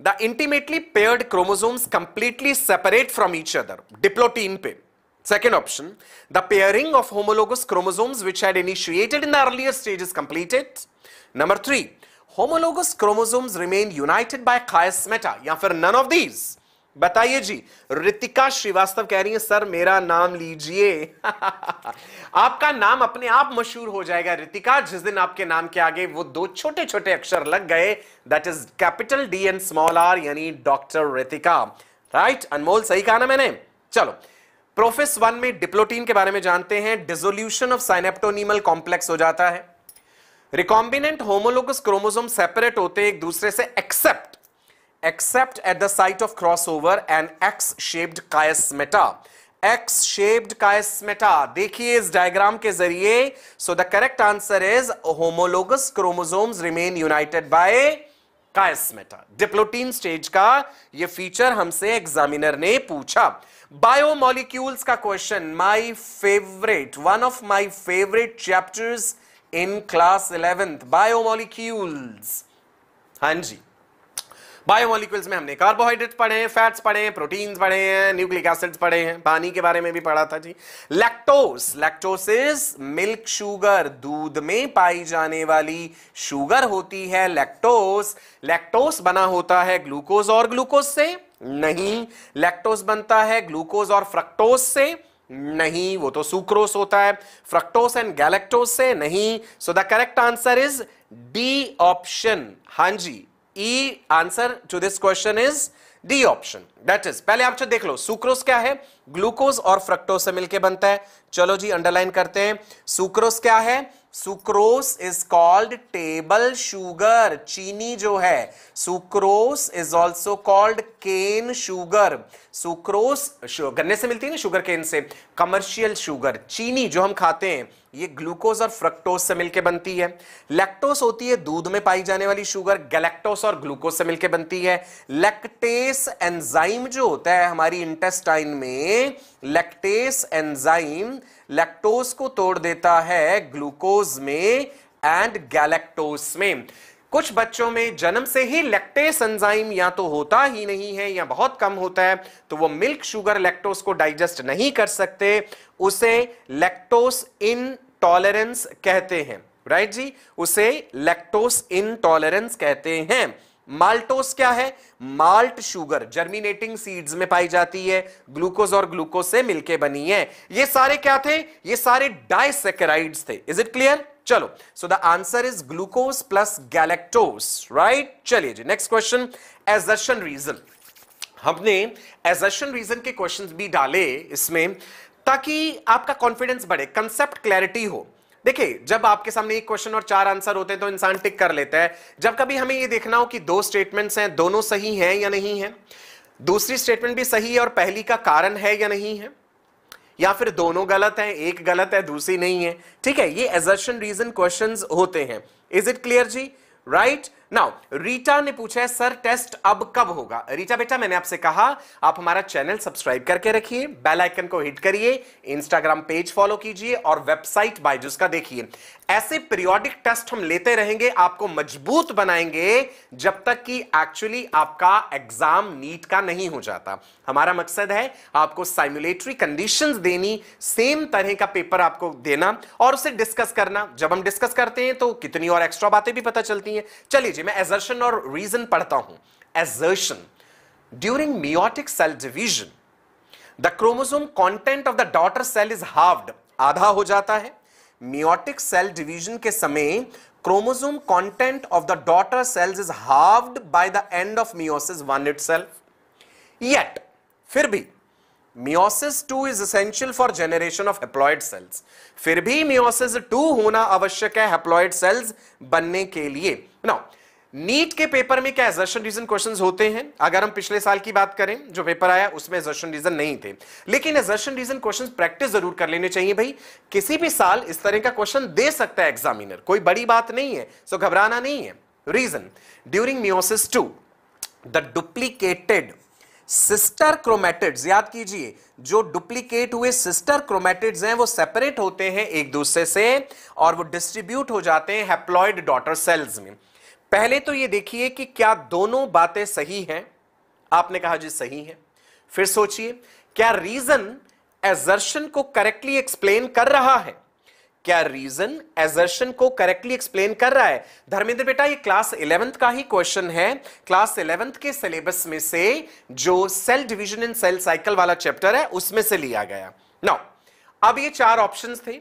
the intimately paired chromosomes completely separate from each other diplotene पे second option the pairing of homologous chromosomes which had initiated in the earlier stage is completed number three homologous chromosome remain united by chiasmata या फिर none of these बताइए जी रितिका श्रीवास्तव कह रही है sir मेरा नाम लीजिए [laughs] आपका नाम अपने आप मशहूर हो जाएगा रितिका जिस दिन आपके नाम के आगे वो दो छोटे छोटे अक्षर लग गए that is capital D and small R यानी डॉक्टर रितिका राइट अनमोल सही कहा ना मैंने चलो प्रोफेस वन में डिप्लोटीन के बारे में जानते हैं डिजोल्यूशन ऑफ साइनेप्टोनिमल कॉम्प्लेक्स हो जाता है रिकॉम्बिनेंट होमोलोगस क्रोमोसोम सेपरेट होते एक दूसरे से except except at the site of crossover and X shaped chiasmata X shaped chiasmata देखिए इस डायग्राम के जरिए so the correct answer is homologous chromosomes remain united by chiasmata diplotene stage का ये फीचर हमसे एग्जामिनर ने पूछा बायोमोलिक्यूल्स का question my favourite one of my favourite chapters in class eleventh biomolecules हाँ जी बायोमोलिक्यूल्स में हमने कार्बोहाइड्रेट्स पढ़े हैं फैट्स पढ़े हैं प्रोटीन्स पढ़े हैं न्यूक्लिक एसिड्स पढ़े हैं पानी के बारे में भी पढ़ा था जी लैक्टोस लैक्टोसिस मिल्क शुगर दूध में पाई जाने वाली शुगर होती है लैक्टोस लैक्टोस बना होता है ग्लूकोज और ग्लूकोज से नहीं लैक्टोस बनता है ग्लूकोज और फ्रक्टोज से नहीं वो तो सुक्रोस होता है फ्रक्टोस एंड गैलेक्टोस से नहीं so the correct answer is D option हां जी ई answer to this question is D option that is पहले आप देख लो सुक्रोस क्या है ग्लूकोज और फ्रक्टोस से मिलकर बनता है चलो जी अंडरलाइन करते हैं सुक्रोस क्या है sucrose is called table sugar चीनी जो है sucrose is also called cane sugar sucrose गन्ने से मिलती है ना शुगर केन से कमर्शियल शुगर चीनी जो हम खाते हैं ये ग्लूकोज और फ्रक्टोज से मिलकर बनती है लैक्टोस होती है दूध में पाई जाने वाली शुगर गैलेक्टोस और ग्लूकोज से मिलकर बनती है लैक्टेस एंजाइम जो होता है हमारी इंटेस्टाइन में लैक्टेस एंजाइम लैक्टोज को तोड़ देता है ग्लूकोज में एंड गैलेक्टोज में कुछ बच्चों में जन्म से ही लैक्टेस एंजाइम या तो होता ही नहीं है या बहुत कम होता है तो वो मिल्क शुगर लैक्टोस को डाइजेस्ट नहीं कर सकते उसे लैक्टोस इनटॉलरेंस कहते हैं राइट जी उसे लैक्टोस इनटॉलरेंस कहते हैं माल्टोस क्या है माल्ट शुगर जर्मिनेटिंग सीड्स में पाई जाती है ग्लूकोज और ग्लूकोज से मिलके बनी है ये सारे क्या थे ये सारे डाइसेकेराइड्स थे इज इट क्लियर चलो so the answer is glucose plus galactose right चलिए जी नेक्स्ट क्वेश्चन एजर्शन रीजन हमने एजर्शन रीजन के क्वेश्चन भी डाले इसमें ताकि आपका कॉन्फिडेंस बढ़े कंसेप्ट क्लैरिटी हो देखिए जब आपके सामने एक क्वेश्चन और चार आंसर होते हैं तो इंसान टिक कर लेता है जब कभी हमें ये देखना हो कि दो स्टेटमेंट्स हैं दोनों सही हैं या नहीं है दूसरी स्टेटमेंट भी सही है और पहली का कारण है या नहीं है या फिर दोनों गलत है एक गलत है दूसरी नहीं है ठीक है ये एजर्शन रीजन क्वेश्चन होते हैं इज इट क्लियर जी राइट right? नाउ रीटा ने पूछा है सर टेस्ट अब कब होगा रीटा बेटा मैंने आपसे कहा आप हमारा चैनल सब्सक्राइब करके रखिए बेल आइकन को हिट करिए इंस्टाग्राम पेज फॉलो कीजिए और वेबसाइट बाइजूस का देखिए ऐसे पीरियोडिक टेस्ट हम लेते रहेंगे आपको मजबूत बनाएंगे जब तक कि एक्चुअली आपका एग्जाम नीट का नहीं हो जाता हमारा मकसद है आपको साइमुलेटरी कंडीशंस देनी सेम तरह का पेपर आपको देना और उसे डिस्कस करना जब हम डिस्कस करते हैं तो कितनी और एक्स्ट्रा बातें भी पता चलती हैं चलिए लीजिए मैं एजर्शन और रीजन पढ़ता हूं assertion during meiotic cell division the chromosome content of the daughter cell is halved आधा हो जाता है मियोटिक सेल डिवीजन के समय chromosome content of the daughter cells is halved by the end of meiosis one itself yet फिर भी meiosis two is essential for generation of haploid cells फिर भी मियोसिस टू होना आवश्यक है हेप्लॉइड सेल्स बनने के लिए नाउ नीट के पेपर में क्या एजर्शन रीजन क्वेश्चंस होते हैं अगर हम पिछले साल की बात करें जो पेपर आया उसमें एजर्शन रीजन नहीं थे लेकिन एजर्शन रीजन क्वेश्चंस प्रैक्टिस जरूर कर लेने चाहिए भाई किसी भी साल इस तरह का क्वेश्चन दे सकता है एग्जामिनर कोई बड़ी बात नहीं है सो घबराना नहीं है reason during meiosis two the duplicated sister chromatids याद कीजिए जो डुप्लीकेट हुए सिस्टर क्रोमेटिड्स हैं वो सेपरेट होते हैं एक दूसरे से और वो डिस्ट्रीब्यूट हो जाते हैं हेप्लॉइड डॉटर सेल्स में पहले तो ये देखिए कि क्या दोनों बातें सही हैं आपने कहा जी सही है फिर सोचिए क्या रीजन एजर्शन को करेक्टली एक्सप्लेन कर रहा है क्या रीजन एजर्शन को करेक्टली एक्सप्लेन कर रहा है धर्मेंद्र बेटा ये क्लास इलेवेंथ का ही क्वेश्चन है क्लास इलेवेंथ के सिलेबस में से जो cell division in cell cycle वाला चैप्टर है उसमें से लिया गया नाउ अब ये चार ऑप्शंस थे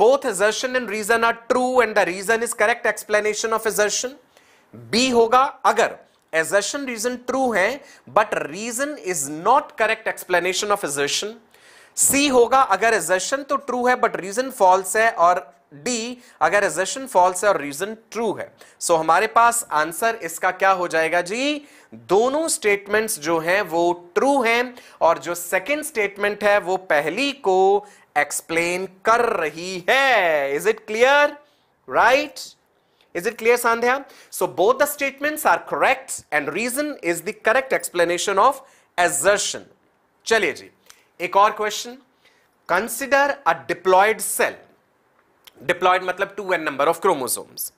both assertion and reason are true and the reason is correct explanation of assertion B होगा अगर एजर्शन रीजन ट्रू है but reason is not correct explanation of assertion C होगा अगर एजर्शन तो ट्रू है बट रीजन फॉल्स है और D अगर एजेशन फॉल्स है और रीजन ट्रू है सो so, हमारे पास आंसर इसका क्या हो जाएगा जी दोनों स्टेटमेंट्स जो हैं वो ट्रू हैं और जो सेकंड स्टेटमेंट है वो पहली को एक्सप्लेन कर रही है is it clear right Is it clear, Sandhya? So both the statements are correct and reason is the correct explanation of assertion. चलिए जी एक और question consider a diploid cell diploid मतलब two N number of chromosomes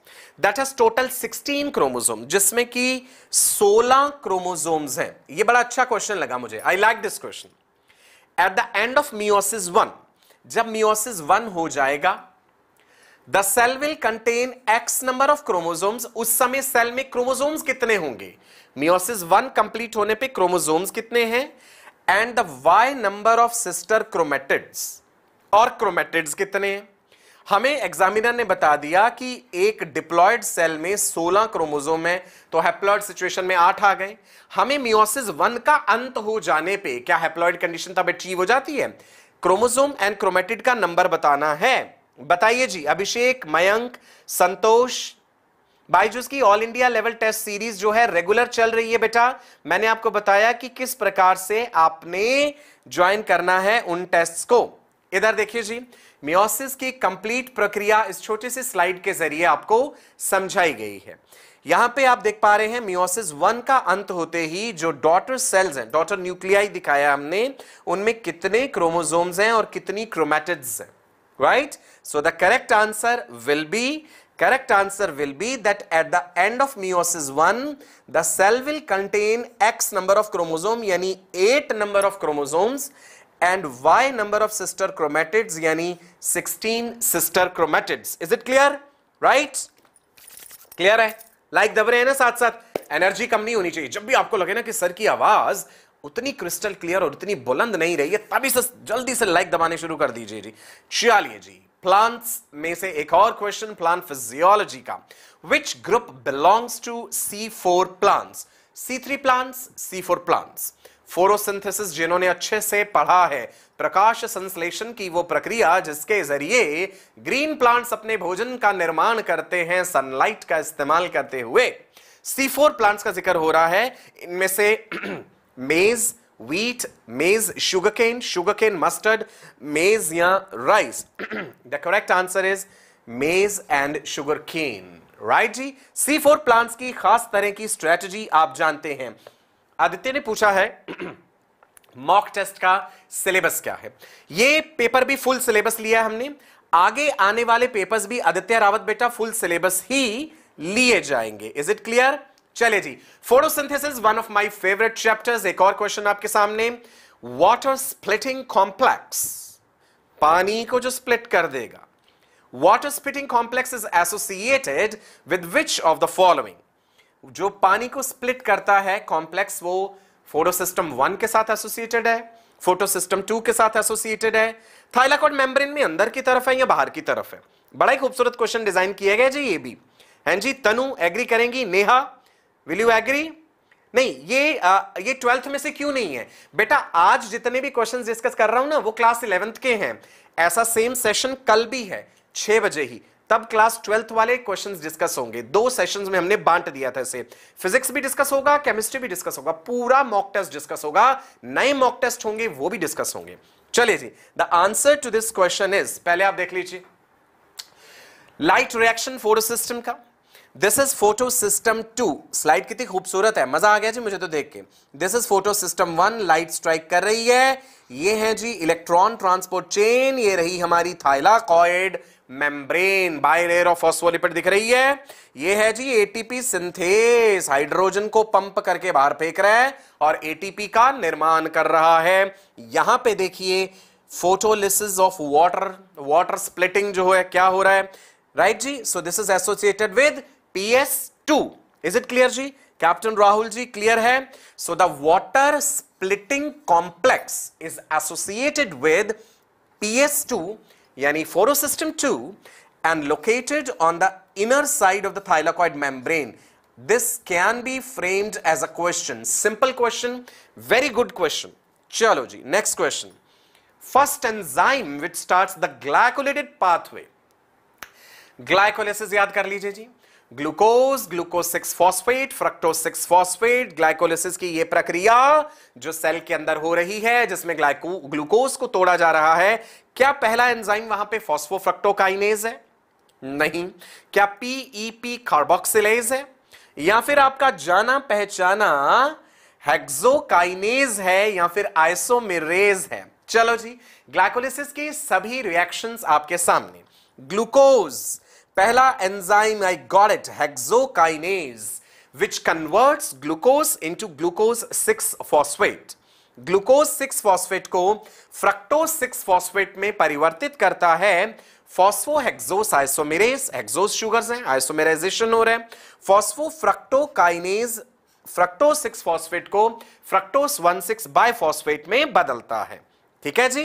that has total 16 chromosome जिसमें कि 16 chromosomes हैं ये बड़ा अच्छा क्वेश्चन लगा मुझे I like this question at the end of meiosis one जब मियोसिस वन हो जाएगा the cell will contain X number of chromosomes उस समय सेल में क्रोमोजोम्स कितने होंगे मियोसिस वन कंप्लीट होने पे क्रोमोजोम्स कितने हैं and the Y number of sister chromatids और क्रोमेटिड्स कितने हैं हमें एग्जामिनर ने बता दिया कि एक डिप्लॉयड सेल में 16 क्रोमोजोम है तो हैप्लॉयड सिचुएशन में आठ आ गए हमें मियोसिस वन का अंत हो जाने पे क्या हैप्लॉयड कंडीशन तब अचीव हो जाती है क्रोमोजोम एंड क्रोमेटिड का नंबर बताना है बताइए जी अभिषेक मयंक संतोष बाईजूस की all India level test series जो है रेगुलर चल रही है बेटा मैंने आपको बताया कि किस प्रकार से आपने ज्वाइन करना है उन टेस्ट को इधर देखिए जी मियोसिस की कंप्लीट प्रक्रिया इस छोटे से स्लाइड के जरिए आपको समझाई गई है यहां पे आप देख पा रहे हैं मियोसिस वन का अंत होते ही जो डॉटर सेल्स हैं डॉटर न्यूक्लियाई दिखाया हमने उनमें कितने क्रोमोजोम्स हैं और कितनी क्रोमेटिड्स हैं right right? So the correct answer will be, correct answer will be that at the end of meiosis 1, the cell will contain X number of chromosome yani 8 number of chromosomes and Y number of sister chromatids, yani 16 sister chromatids. Is it clear? Right? Clear hai? Like दब रहे हैं ना sath साथ energy कम नहीं होनी चाहिए जब भी आपको लगे ना कि सर की आवाज़ उतनी क्रिस्टल क्लियर और उतनी बुलंद नहीं रही है तभी se जल्दी से लाइक दबाने शुरू कर दीजिए ji चलिए जी प्लांट्स में से एक और क्वेश्चन प्लांट फिजियोलॉजी का which group belongs to C four plants C three plants C four plants photosynthesis जिन्होंने अच्छे से पढ़ा है प्रकाश संश्लेषण की वो प्रक्रिया जिसके जरिए ग्रीन प्लांट्स अपने भोजन का निर्माण करते हैं सनलाइट का इस्तेमाल करते हुए सी फोर प्लांट्स का जिक्र हो रहा है इनमें से मेज [clears throat] wheat, maize, sugarcane, sugarcane mustard, maize rice rice. [clears throat] the correct answer is maize and sugarcane. Right जी सी फोर प्लांट्स की खास तरह की स्ट्रेटजी आप जानते हैं आदित्य ने पूछा है मॉक [clears throat] टेस्ट का सिलेबस क्या है ये पेपर भी फुल सिलेबस लिया है हमने आगे आने वाले पेपर्स भी आदित्य रावत बेटा फुल सिलेबस ही लिए जाएंगे इज इट क्लियर चले जी photosynthesis one of my favourite chapters एक और क्वेश्चन आपके सामने वाटर स्प्लिटिंग कॉम्प्लेक्स पानी को जो स्प्लिट कर देगा water splitting complex is associated with which of the following जो पानी को स्प्लिट करता है कॉम्प्लेक्स वो फोटोसिस्टम वन के साथ एसोसिएटेड है फोटोसिस्टम टू के साथ एसोसिएटेड है थाइलाकॉड मेम्ब्रेन में अंदर की तरफ है या बाहर की तरफ है बड़ा ही खूबसूरत क्वेश्चन डिजाइन किया गया जी ये भी हैं जी तनु एग्री करेंगी नेहा विल यू एग्री नहीं ये आ, ये ट्वेल्थ में से क्यों नहीं है बेटा आज जितने भी क्वेश्चंस डिस्कस कर रहा हूं ना वो क्लास इलेवेंथ के हैं ऐसा सेम सेशन कल भी है छह बजे ही तब क्लास ट्वेल्थ वाले क्वेश्चंस डिस्कस होंगे दो सेशंस में हमने बांट दिया था इसे फिजिक्स भी डिस्कस होगा केमिस्ट्री भी डिस्कस होगा पूरा मॉक टेस्ट डिस्कस होगा नए मॉक टेस्ट होंगे वो भी डिस्कस होंगे चलिए जी the answer to this question is पहले आप देख लीजिए लाइट रिएक्शन फोटो सिस्टम का this is photosystem two slide कितनी खूबसूरत है मजा आ गया जी मुझे तो देख के this is photosystem one light strike कर रही है ये है जी इलेक्ट्रॉन ट्रांसपोर्ट चेन ये रही हमारी thylakoid membrane bilayer of phospholipid दिख रही है ये है जी एटीपी सिंथेस हाइड्रोजन को पंप करके बाहर फेंक रहा है और एटीपी का निर्माण कर रहा है यहां पे देखिए photolysis of water water splitting जो है क्या हो रहा है राइट right, जी so this is associated with PS2. Is it clear, Ji? Captain Rahul ji, clear hai? So the water splitting complex is associated with PS2, yani photosystem 2 and located on the inner side of the thylakoid membrane. This can be framed as a question. Simple question, very good question. Chalo ji, next question. First enzyme which starts the glycolated pathway. Glycolysis yaad kar lije ji. Glucose glucose six phosphate fructose six phosphate glycolysis की यह प्रक्रिया जो cell के अंदर हो रही है जिसमें ग्लाइको ग्लूकोज को तोड़ा जा रहा है क्या पहला एंजाइम वहां पे फॉस्फोफ्रक्टोकाइनेज है नहीं क्या पीईपी कार्बोक्सिलेज e है या फिर आपका जाना पहचाना हेक्सोकाइनेज है या फिर आइसोमेरेज है चलो जी ग्लाइकोलिसिस के सभी रिएक्शंस आपके सामने ग्लूकोज पहला enzyme I got it hexokinase which converts glucose into glucose six phosphate glucose six phosphate को फ्रक्टोज सिक्स फॉस्फेट में परिवर्तित करता है फॉस्फोहेक्सोस आइसोमेरेस हेक्सोस शुगर्स हैं आइसोमेराइजेशन हो रहा है फॉस्फोफ्रक्टोकाइनेज फ्रक्टोज सिक्स फॉस्फेट को फ्रक्टोस वन सिक्स बायफॉस्फेट में बदलता है ठीक है जी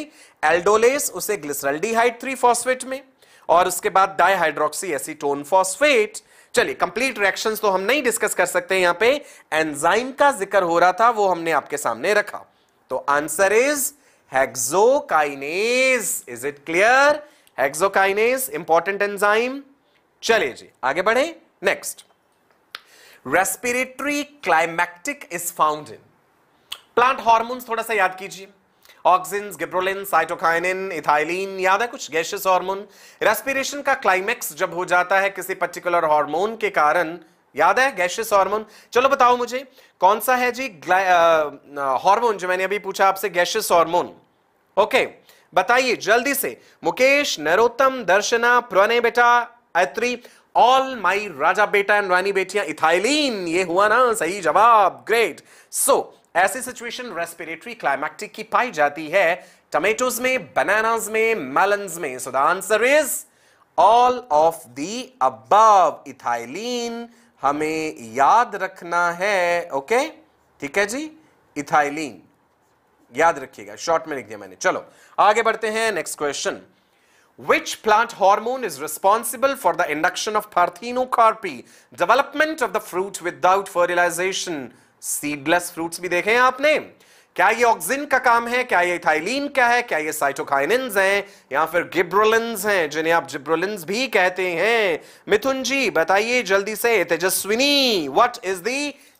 एल्डोलेस उसे ग्लिसरल्डिहाइड थ्री फॉस्फेट में और उसके बाद डाई हाइड्रोक्सी एसीटोन फॉस्फेट चलिए कंप्लीट रिएक्शंस तो हम नहीं डिस्कस कर सकते यहां पे एंजाइम का जिक्र हो रहा था वो हमने आपके सामने रखा तो answer is hexokinase is it clear hexokinase important enzyme चलिए जी आगे बढ़े next respiratory climacteric is found in plant hormones थोड़ा सा याद कीजिए ऑक्सिन गिप्रोलिन साइटोकाइनिन इथाइलिन याद है कुछ गैशियस हार्मोन रेस्पिरेशन का क्लाइमेक्स जब हो जाता है किसी पर्टिकुलर हार्मोन के कारण याद है गैशियस हार्मोन चलो बताओ मुझे कौन सा है जी हार्मोन जो मैंने अभी पूछा आपसे गैशियस हार्मोन ओके बताइए जल्दी से मुकेश नरोत्तम दर्शना पुराने बेटा अत्री ऑल माई राजा बेटा एंड रानी बेटियां इथाइलिन ये हुआ ना सही जवाब ग्रेट सो so, ऐसी सिचुएशन रेस्पिरेटरी क्लाइमैक्टिक की पाई जाती है टमेटोज में बनानाज में मेलन्स में so the answer is all of the above ethylene हमें याद रखना है ओके ठीक है जी इथाइलीन याद रखिएगा शॉर्ट में लिख दिया मैंने चलो आगे बढ़ते हैं next question Which plant hormone is responsible for the induction of parthenocarpy development of the fruit without fertilization? Seedless fruits भी देखे हैं आपने क्या ये ऑक्सिन का काम है क्या ये थाइलिन का है क्या ये साइटोकाइनिन हैं या फिर गिब्रोलिन हैं जिन्हें आप जिब्रोलिन भी कहते हैं मिथुन जी बताइए जल्दी से Tejaswini what is the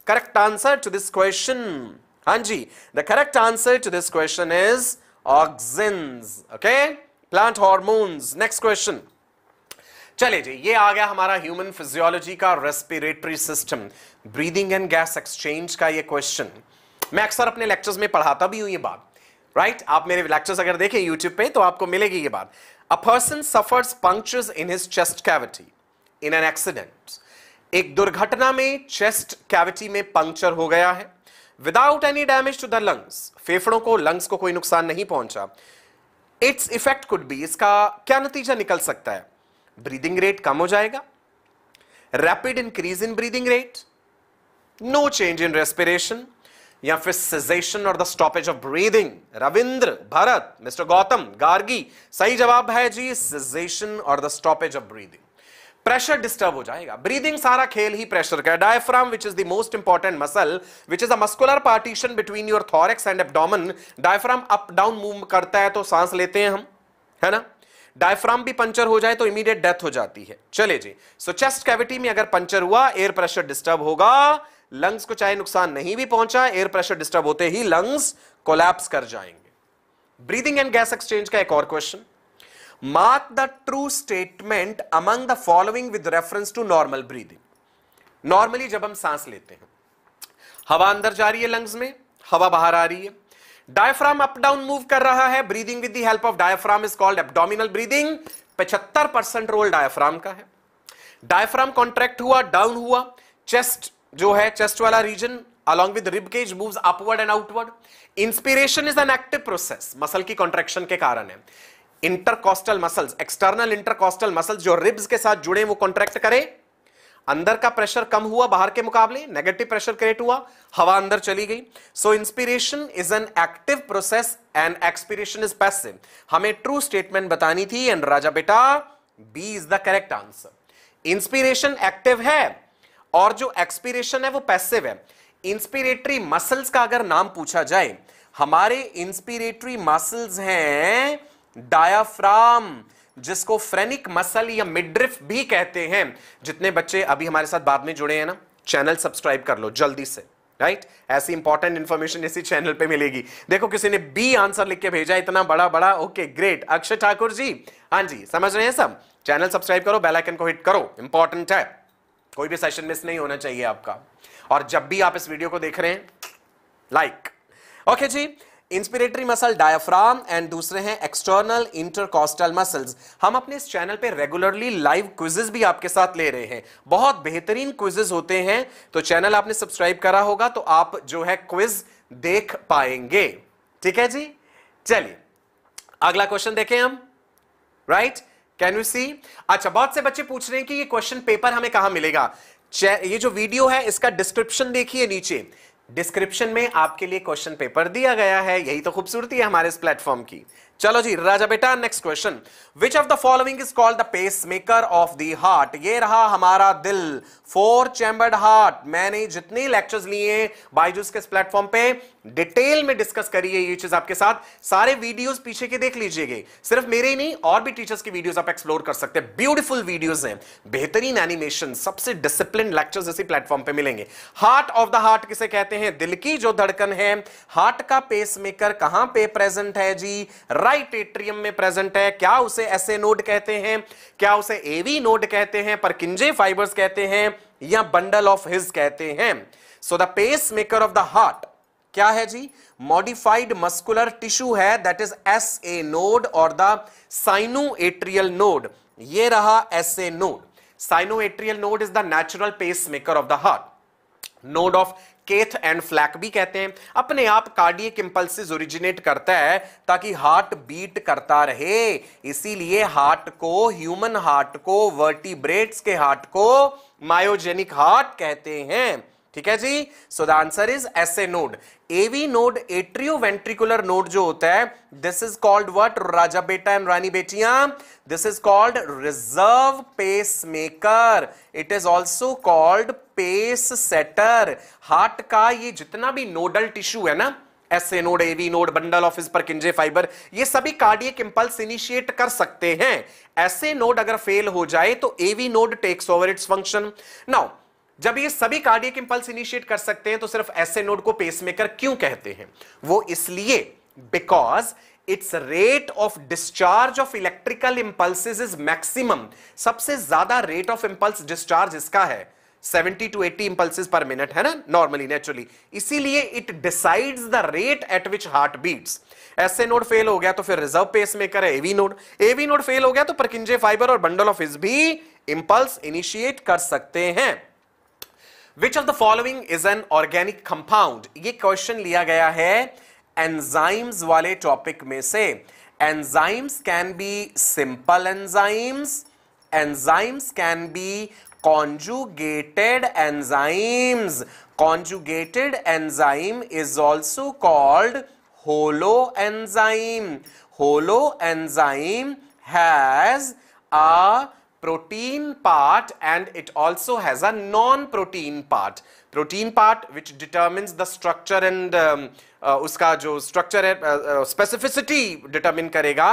correct answer to this question हां जी the correct answer to this question is auxin okay plant hormones next question चलिए जी ये आ गया हमारा ह्यूमन फिजियोलॉजी का respiratory system breathing and gas exchange का ये क्वेश्चन मैं अक्सर अपने लेक्चर्स में पढ़ाता भी हूं ये बात राइट right? आप मेरे लेक्चर्स अगर देखें यूट्यूब पे तो आपको मिलेगी ये बात a person suffers punctures in his chest cavity in an accident एक दुर्घटना में चेस्ट कैविटी में पंक्चर हो गया है without any damage to the lungs फेफड़ों को लंग्स को कोई नुकसान नहीं पहुंचा इट्स इफेक्ट कुड बी इसका क्या नतीजा निकल सकता है ब्रीदिंग रेट कम हो जाएगा rapid increase in breathing rate no change in respiration या फिर सेजेशन और the stoppage of breathing Ravindra Bharat mister Gautam Gargi सही जवाब है जी सेजेशन और the stoppage of breathing pressure disturb हो जाएगा ब्रीदिंग सारा खेल ही प्रेशर का diaphragm which is the most important muscle which is a muscular partition between your thorax and abdomen diaphragm up down move करता है तो सांस लेते हैं हम है ना डायफ्राम भी पंचर हो जाए तो इमीडिएट डेथ हो जाती है चले जी सो चेस्ट कैविटी में अगर पंचर हुआ एयर प्रेशर डिस्टर्ब होगा लंग्स को चाहे नुकसान नहीं भी पहुंचा एयर प्रेशर डिस्टर्ब होते ही लंग्स कोलैप्स कर जाएंगे ब्रीदिंग एंड गैस एक्सचेंज का एक और question mark the true statement among the following with reference to normal breathing normally जब हम सांस लेते हैं हवा अंदर जा रही है लंग्स में हवा बाहर आ रही है डायफ्राम अप डाउन मूव कर रहा है breathing with the help of diaphragm is called abdominal breathing 75 percent role diaphragm का है डायफ्राम कॉन्ट्रैक्ट हुआ डाउन हुआ चेस्ट जो है चेस्ट वाला region along with rib cage moves upward and outward inspiration is an active process की contraction के कारण है intercostal muscles external intercostal muscles जो रिब्स के साथ जुड़े वो कॉन्ट्रैक्ट करें अंदर का प्रेशर कम हुआ बाहर के मुकाबले नेगेटिव प्रेशर क्रिएट हुआ हवा अंदर चली गई so inspiration is an active process and expiration is passive हमें ट्रू स्टेटमेंट बतानी थी एंड राजा बेटा B is the correct answer inspiration active है और जो एक्सपीरेशन है वो पैसिव है इंस्पिरेटरी मसल्स का अगर नाम पूछा जाए हमारे इंस्पिरेटरी मसल्स हैं डायाफ्राम जिसको फ्रेनिक मसल या मिड्रिफ भी कहते हैं जितने बच्चे अभी हमारे साथ बाद में जुड़े हैं ना चैनल सब्सक्राइब कर लो जल्दी से राइट right? ऐसी इंपॉर्टेंट इंफॉर्मेशन इसी चैनल पे मिलेगी देखो किसी ने बी आंसर लिख के भेजा इतना बड़ा बड़ा ओके ग्रेट अक्षय ठाकुर जी हाँ जी समझ रहे हैं सब चैनल सब्सक्राइब करो बेल आइकन को हिट करो इंपॉर्टेंट है कोई भी सेशन मिस नहीं होना चाहिए आपका और जब भी आप इस वीडियो को देख रहे हैं लाइक like. ओके okay जी इंस्पिरेटरी मसल डायफ्राम एंड दूसरे हैं एक्सटर्नल इंटरकॉस्टल मसल्स हम अपने इस चैनल पे रेगुलरली लाइव क्विजेज भी आपके साथ ले रहे हैं बहुत बेहतरीन क्विजेज होते हैं तो चैनल आपने सब्सक्राइब करा होगा तो आप जो है क्विज देख पाएंगे ठीक है जी चलिए अगला क्वेश्चन देखें हम right right? Can you see अच्छा बहुत से बच्चे पूछ रहे हैं कि ये क्वेश्चन पेपर हमें कहां मिलेगा ये जो वीडियो है इसका डिस्क्रिप्शन देखिए नीचे डिस्क्रिप्शन में आपके लिए क्वेश्चन पेपर दिया गया है यही तो खूबसूरती है हमारे इस प्लेटफॉर्म की चलो जी राजा बेटा next question which of the following is called the pacemaker of the heart ये रहा हमारा दिल फोर चैम्बर्ड हार्ट मैंने जितने लेक्चर्स लिए बायजूस के प्लेटफॉर्म पे डिटेल में डिस्कस करी है ये चीज आपके साथ सारे वीडियोस पीछे के देख लीजिएगा सिर्फ मेरे ही नहीं और भी टीचर्स की वीडियोस आप एक्सप्लोर कर सकते हैं ब्यूटीफुल वीडियोस हैं बेहतरीन एनिमेशन सबसे डिसिप्लिन लेक्चर्स इसी प्लेटफॉर्म पे मिलेंगे हार्ट ऑफ द हार्ट किसे कहते हैं दिल की जो धड़कन है हार्ट का पेसमेकर कहां पे प्रेजेंट है जी राइट एट्रियम में प्रेजेंट है क्या उसे एस नोड कहते हैं क्या उसे एवी नोड कहते हैं पर किंजे फाइबर्स कहते हैं या बंडल ऑफ हिज कहते हैं so the pacemaker of the heart क्या है जी मॉडिफाइड मस्कुलर टिश्यू है that is S A node और द साइनो एट्रियल नोड ये रहा S A node sino atrial node is the natural pacemaker of the heart node of Keith and Flack भी कहते हैं अपने आप cardiac impulse originate करता है ताकि हार्ट बीट करता रहे इसीलिए हार्ट को ह्यूमन हार्ट को वर्टिब्रेट्स के हार्ट को मायोजेनिक हार्ट कहते हैं ठीक है जी so the answer is S A node AV node atrio ventricular node जो होता है दिस इज कॉल्ड वट राजा बेटा एंड रानी बेटिया this is called reserve pacemaker it is also called pacesetter heart का ये जितना भी नोडल टिश्यू है ना S A node AV node bundle of इस पर किंजे फाइबर ये सभी कार्डियक इंपल्स इनिशिएट कर सकते हैं एसए नोड अगर फेल हो जाए तो AV node takes over its function now जब ये सभी कार्डियक इंपल्स इनिशिएट कर सकते हैं तो सिर्फ ए नोड को पेसमेकर क्यों कहते हैं वो इसलिए because its rate of discharge of electrical impulses is maximum सबसे ज्यादा रेट ऑफ इंपल्स डिस्चार्ज इसका है 70 टू 80 impulses पर मिनट है ना नॉर्मली नेचुरली इसीलिए it decides the rate at which heart beats ऐसे नोड फेल हो गया तो फिर रिजर्व पेस मेकर है AV node AV node fail हो गया तो प्रकिंजे फाइबर और बंडल ऑफ हिज भी इंपल्स इनिशिएट कर सकते हैं which of the following is an organic compound ये क्वेश्चन लिया गया है एंजाइम्स वाले टॉपिक में से enzymes can be simple enzymes enzymes can be conjugated enzymes conjugated enzyme is also called holoenzyme holoenzyme has a protein part and it also has a non-protein part. Protein part which determines the structure and um, uh, uska jo structure hai uh, uh, specificity determine karega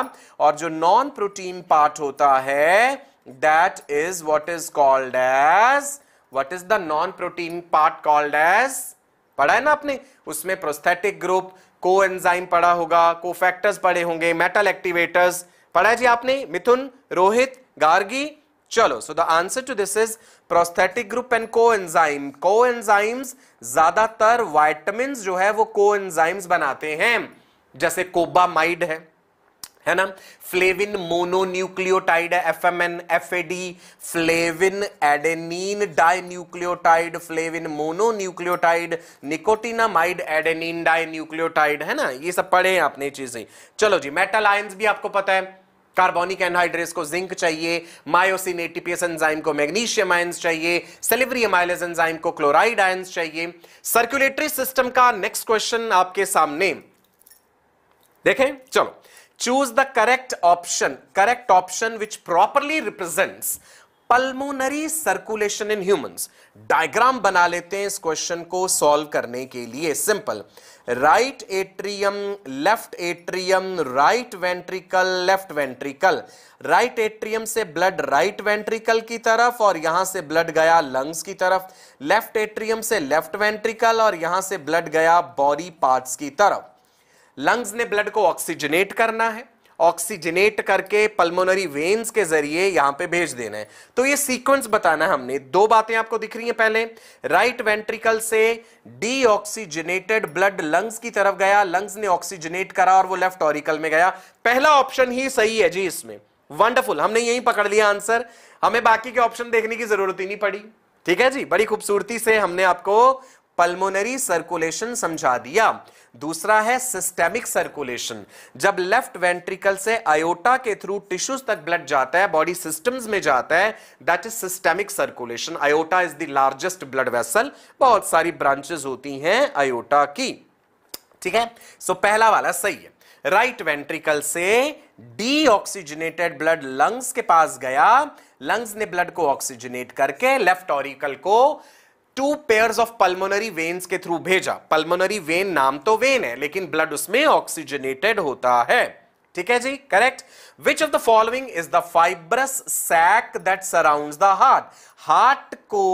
aur jo non-protein part hota hai that is what is called as what is the non protein part called as पढ़ा है ना आपने उसमें prosthetic group को enzyme पढ़ा होगा को factors पढ़े होंगे मेटल एक्टिवेटर्स पढ़ा है जी आपने मिथुन रोहित गार्गी चलो so the answer to this is prosthetic group and coenzyme coenzymes ज्यादातर वाइटमिन जो है वो को एंजाइम्स बनाते हैं जैसे कोबामाइड है है ना फ्लेविन मोनोन्यूक्लियोटाइड है F M N F A D flavin adenine dinucleotide flavin mononucleotide nicotinamide adenine dinucleotide है ना ये सब पढ़े हैं आपने चीजें चलो जी मेटल आयंस भी आपको पता है कार्बोनिक एनहाइड्रेस को जिंक चाहिए मायोसिन एटीपीएस एंजाइम को मैग्नीशियम आयंस चाहिए सेलिवरी एमाइलेज एंजाइम को क्लोराइड आयंस चाहिए सर्कुलेटरी सिस्टम का नेक्स्ट क्वेश्चन आपके सामने देखें चलो choose the correct option correct option which properly represents pulmonary circulation in humans diagram बना लेते हैं इस क्वेश्चन को सॉल्व करने के लिए simple right atrium left atrium right ventricle left ventricle right atrium से ब्लड राइट वेंट्रिकल की तरफ और यहां से ब्लड गया लंग्स की तरफ लेफ्ट एट्रियम से लेफ्ट वेंट्रिकल और यहां से ब्लड गया बॉडी पार्ट्स की तरफ लंग्स ने ब्लड को ऑक्सीजनेट करना है ऑक्सीजनेट करके पल्मोनरी वेन्स के जरिए यहां पे भेज देना है तो ये सीक्वेंस बताना हमने दो बातें आपको दिख रही हैं पहले राइट वेंट्रिकल से डीऑक्सीजनेटेड ब्लड लंग्स की तरफ गया लंग्स ने ऑक्सीजनेट करा और वो लेफ्ट ऑरिकल में गया पहला ऑप्शन ही सही है जी इसमें वंडरफुल हमने यही पकड़ लिया आंसर हमें बाकी के ऑप्शन देखने की जरूरत ही नहीं पड़ी ठीक है जी बड़ी खूबसूरती से हमने आपको पल्मोनरी सर्कुलेशन समझा दिया दूसरा है सिस्टेमिक सर्कुलेशन जब लेफ्ट वेंट्रिकल से आयोटा के थ्रू टिश्यूज तक ब्लड जाता है बॉडी सिस्टम्स में जाता है that is systemic circulation aorta is the largest blood vessel बहुत सारी ब्रांचेस होती हैं आयोटा की ठीक है सो so, पहला वाला सही है राइट right वेंट्रिकल से डीऑक्सीजनेटेड ब्लड लंग्स के पास गया लंग्स ने ब्लड को ऑक्सीजनेट करके लेफ्ट ऑरिकल को two pairs of pulmonary veins के थ्रू भेजा पल्मोनरी वेन नाम तो वेन है लेकिन ब्लड उसमें ऑक्सीजनेटेड होता है ठीक है जी correct which of the following is the fibrous sac that surround the heart heart को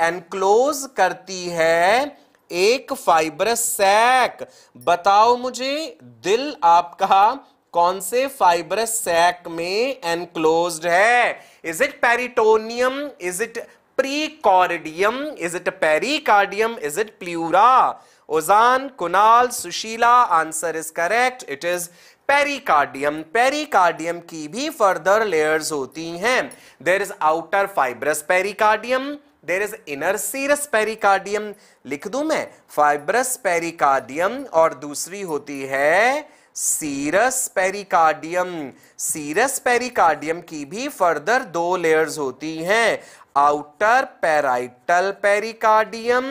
एनक्लोज करती है एक फाइब्रस सैक बताओ मुझे दिल आपका कौन से फाइब्रस सैक में एनक्लोज है is it peritoneum is it precordium is it pericardium is it pleura Ojan Kunal Sushila answer is correct it is pericardium pericardium की भी फर्दर लेयर्स होती हैं there is outer fibrous pericardium there is inner serous pericardium लिख दू मैं fibrous pericardium और दूसरी होती है सीरस पेरिकार्डियम सीरस पेरिकार्डियम की भी फर्दर दो लेयर्स होती हैं outer parietal pericardium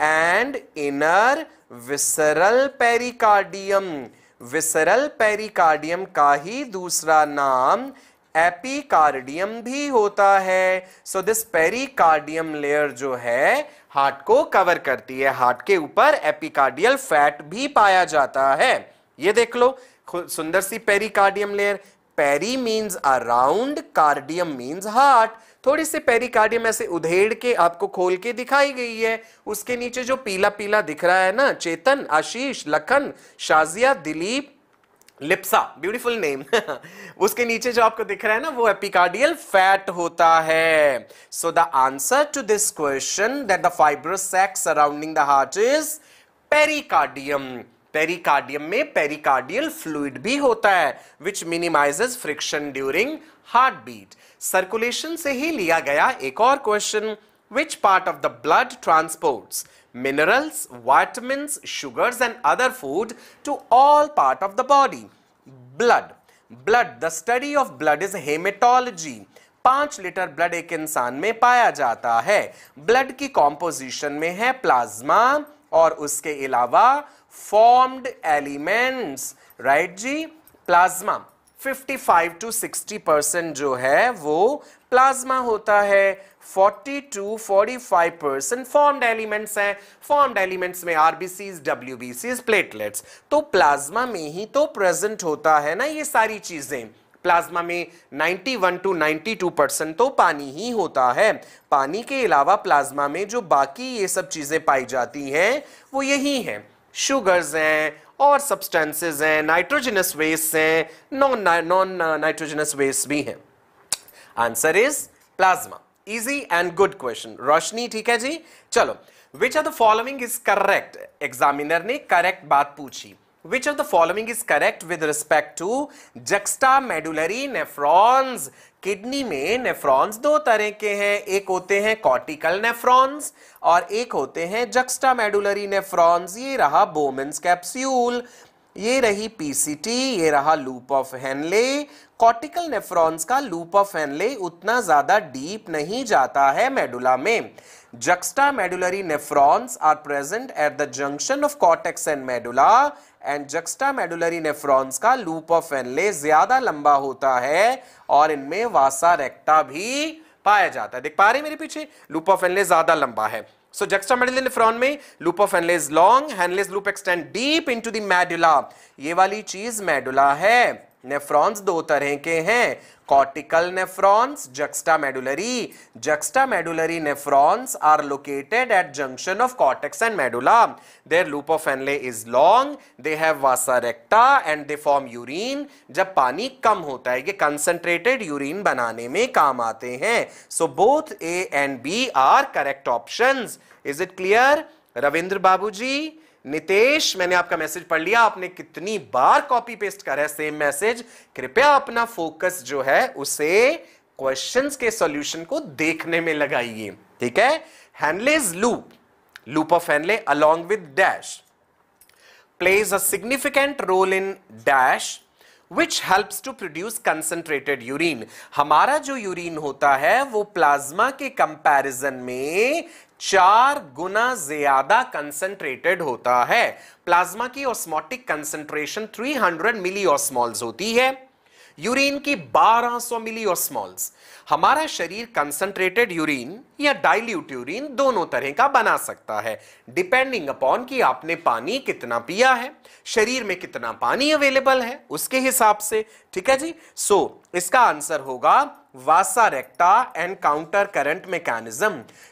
and inner visceral pericardium visceral pericardium का ही दूसरा नाम एपिकार्डियम भी होता है सो दिस पेरिकार्डियम लेयर जो है हार्ट को कवर करती है हार्ट के ऊपर एपिकार्डियल फैट भी पाया जाता है ये देख लो सुंदर सी pericardium layer peri means around cardium means heart थोड़ी सी पेरिकार्डियम ऐसे उधेड़ के आपको खोल के दिखाई गई है उसके नीचे जो पीला पीला दिख रहा है ना चेतन आशीष लखन शाजिया दिलीप लिप्सा ब्यूटीफुल नेम [laughs] उसके नीचे जो आपको दिख रहा है ना वो एपिकार्डियल फैट होता है so the answer to this question that the fibrous sac surrounding the heart is pericardium pericardium में पेरिकार्डियल फ्लूड भी होता है which minimizes friction during heartbeat circulation से ही लिया गया एक और question which part of the blood transport minerals vitamin sugars and other food to all part of the body blood blood the study of blood is haematology पांच litre blood एक इंसान में पाया जाता है ब्लड की कॉम्पोजिशन में है प्लाज्मा और उसके अलावा फॉर्म्ड एलिमेंट्स राइट जी प्लाज्मा 55 टू 60 परसेंट जो है वो प्लाज्मा होता है forty to 45 percent formed elements हैं फॉर्म्ड एलिमेंट्स में आरबीसीज डब्ल्यूबीसीज प्लेटलेट्स तो प्लाज्मा में ही तो प्रेजेंट होता है ना ये सारी चीजें प्लाज्मा में 91 टू 92 परसेंट तो पानी ही होता है पानी के अलावा प्लाज्मा में जो बाकी ये सब चीजें पाई जाती हैं वो यही हैं शुगर्स हैं और सब्सटेंसेज हैं नाइट्रोजनस वेस्ट हैं नॉन नॉन नाइट्रोजनस वेस्ट भी हैं answer is plasma easy and good question Roshni ठीक है जी चलो which of the following is correct examiner ने करेक्ट बात पूछी which of the following is correct with respect to juxtamedullary nephrons kidney में नेफ्रॉन्स दो तरह के हैं एक होते हैं कॉर्टिकल नेफ्रॉन्स और एक होते हैं जक्स्टा मेडुलरी नेफ्रॉन्स ये रहा बोमेंस कैप्स्यूल ये रही पीसीटी ये रहा loop of Henle cortical nephrons का लूप ऑफ हेनले उतना ज़्यादा डीप नहीं जाता है मेडुला में juxtamedullary nephrons are present at the junction of cortex and medulla and juxtamedullary nephrons का लूप ऑफ एनले ज्यादा लंबा होता है और इनमें वासा रेक्टा भी पाया जाता है देख पा रहे मेरे पीछे लूप ऑफ एनले ज्यादा लंबा है सो जक्स्टा मेडुलरी नेफ्रॉन में loop of Henle is long Henle's loop extend deep into the medulla ये वाली चीज मेडुला है नेफ्रॉन्स दो तरह के हैं cortical nephrons juxtamedullary juxtamedullary nephrons are located at junction of cortex and medulla their loop of Henle is long they have vasa recta and they form urine जब पानी कम होता है ये कंसंट्रेटेड यूरिन बनाने में काम आते हैं so both A and B are correct option is it clear Ravindra Babu ji Nitesh मैंने आपका मैसेज पढ़ लिया आपने कितनी बार कॉपी पेस्ट करा है सेम मैसेज कृपया अपना फोकस जो है उसे क्वेश्चंस के सॉल्यूशन को देखने में लगाइए ठीक है Henle's loop loop of Henle along with dash plays a significant role in dash which helps to produce concentrated urine हमारा जो यूरिन होता है वो प्लाज्मा के कंपेरिजन में चार गुना ज्यादा कंसंट्रेटेड होता है प्लाज्मा की ऑस्मोटिक कंसंट्रेशन 300 मिली ऑस्मॉल्स होती है यूरिन की 1200 मिली ऑस्मॉल्स हमारा शरीर कंसंट्रेटेड यूरिन या डाइल्यूट यूरिन दोनों तरह का बना सकता है डिपेंडिंग अपॉन कि आपने पानी कितना पिया है शरीर में कितना पानी अवेलेबल है उसके हिसाब से ठीक है जी सो so, इसका आंसर होगा Vasa recta and counter current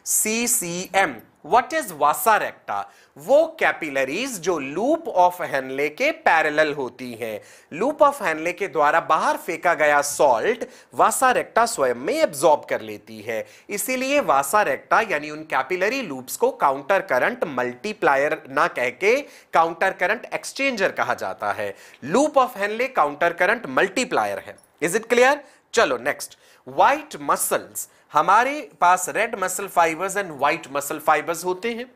सी CCM. What is Vasa recta? वो कैपिलरीज जो लूप ऑफ हैनले के पैरेलल होती हैं लूप ऑफ हैनले के द्वारा बाहर फेंका गया सॉल्ट वासा रेक्टा स्वयं में एब्जॉर्ब कर लेती है इसीलिए वासा रेक्टा यानी उन कैपिलरी लूप्स को काउंटर करंट मल्टीप्लायर ना कह के काउंटर करंट एक्सचेंजर कहा जाता है loop of Henle counter current multiplier है इज इट क्लियर चलो नेक्स्ट व्हाइट मसल्स हमारे पास red muscle fibres and white muscle fibres होते हैं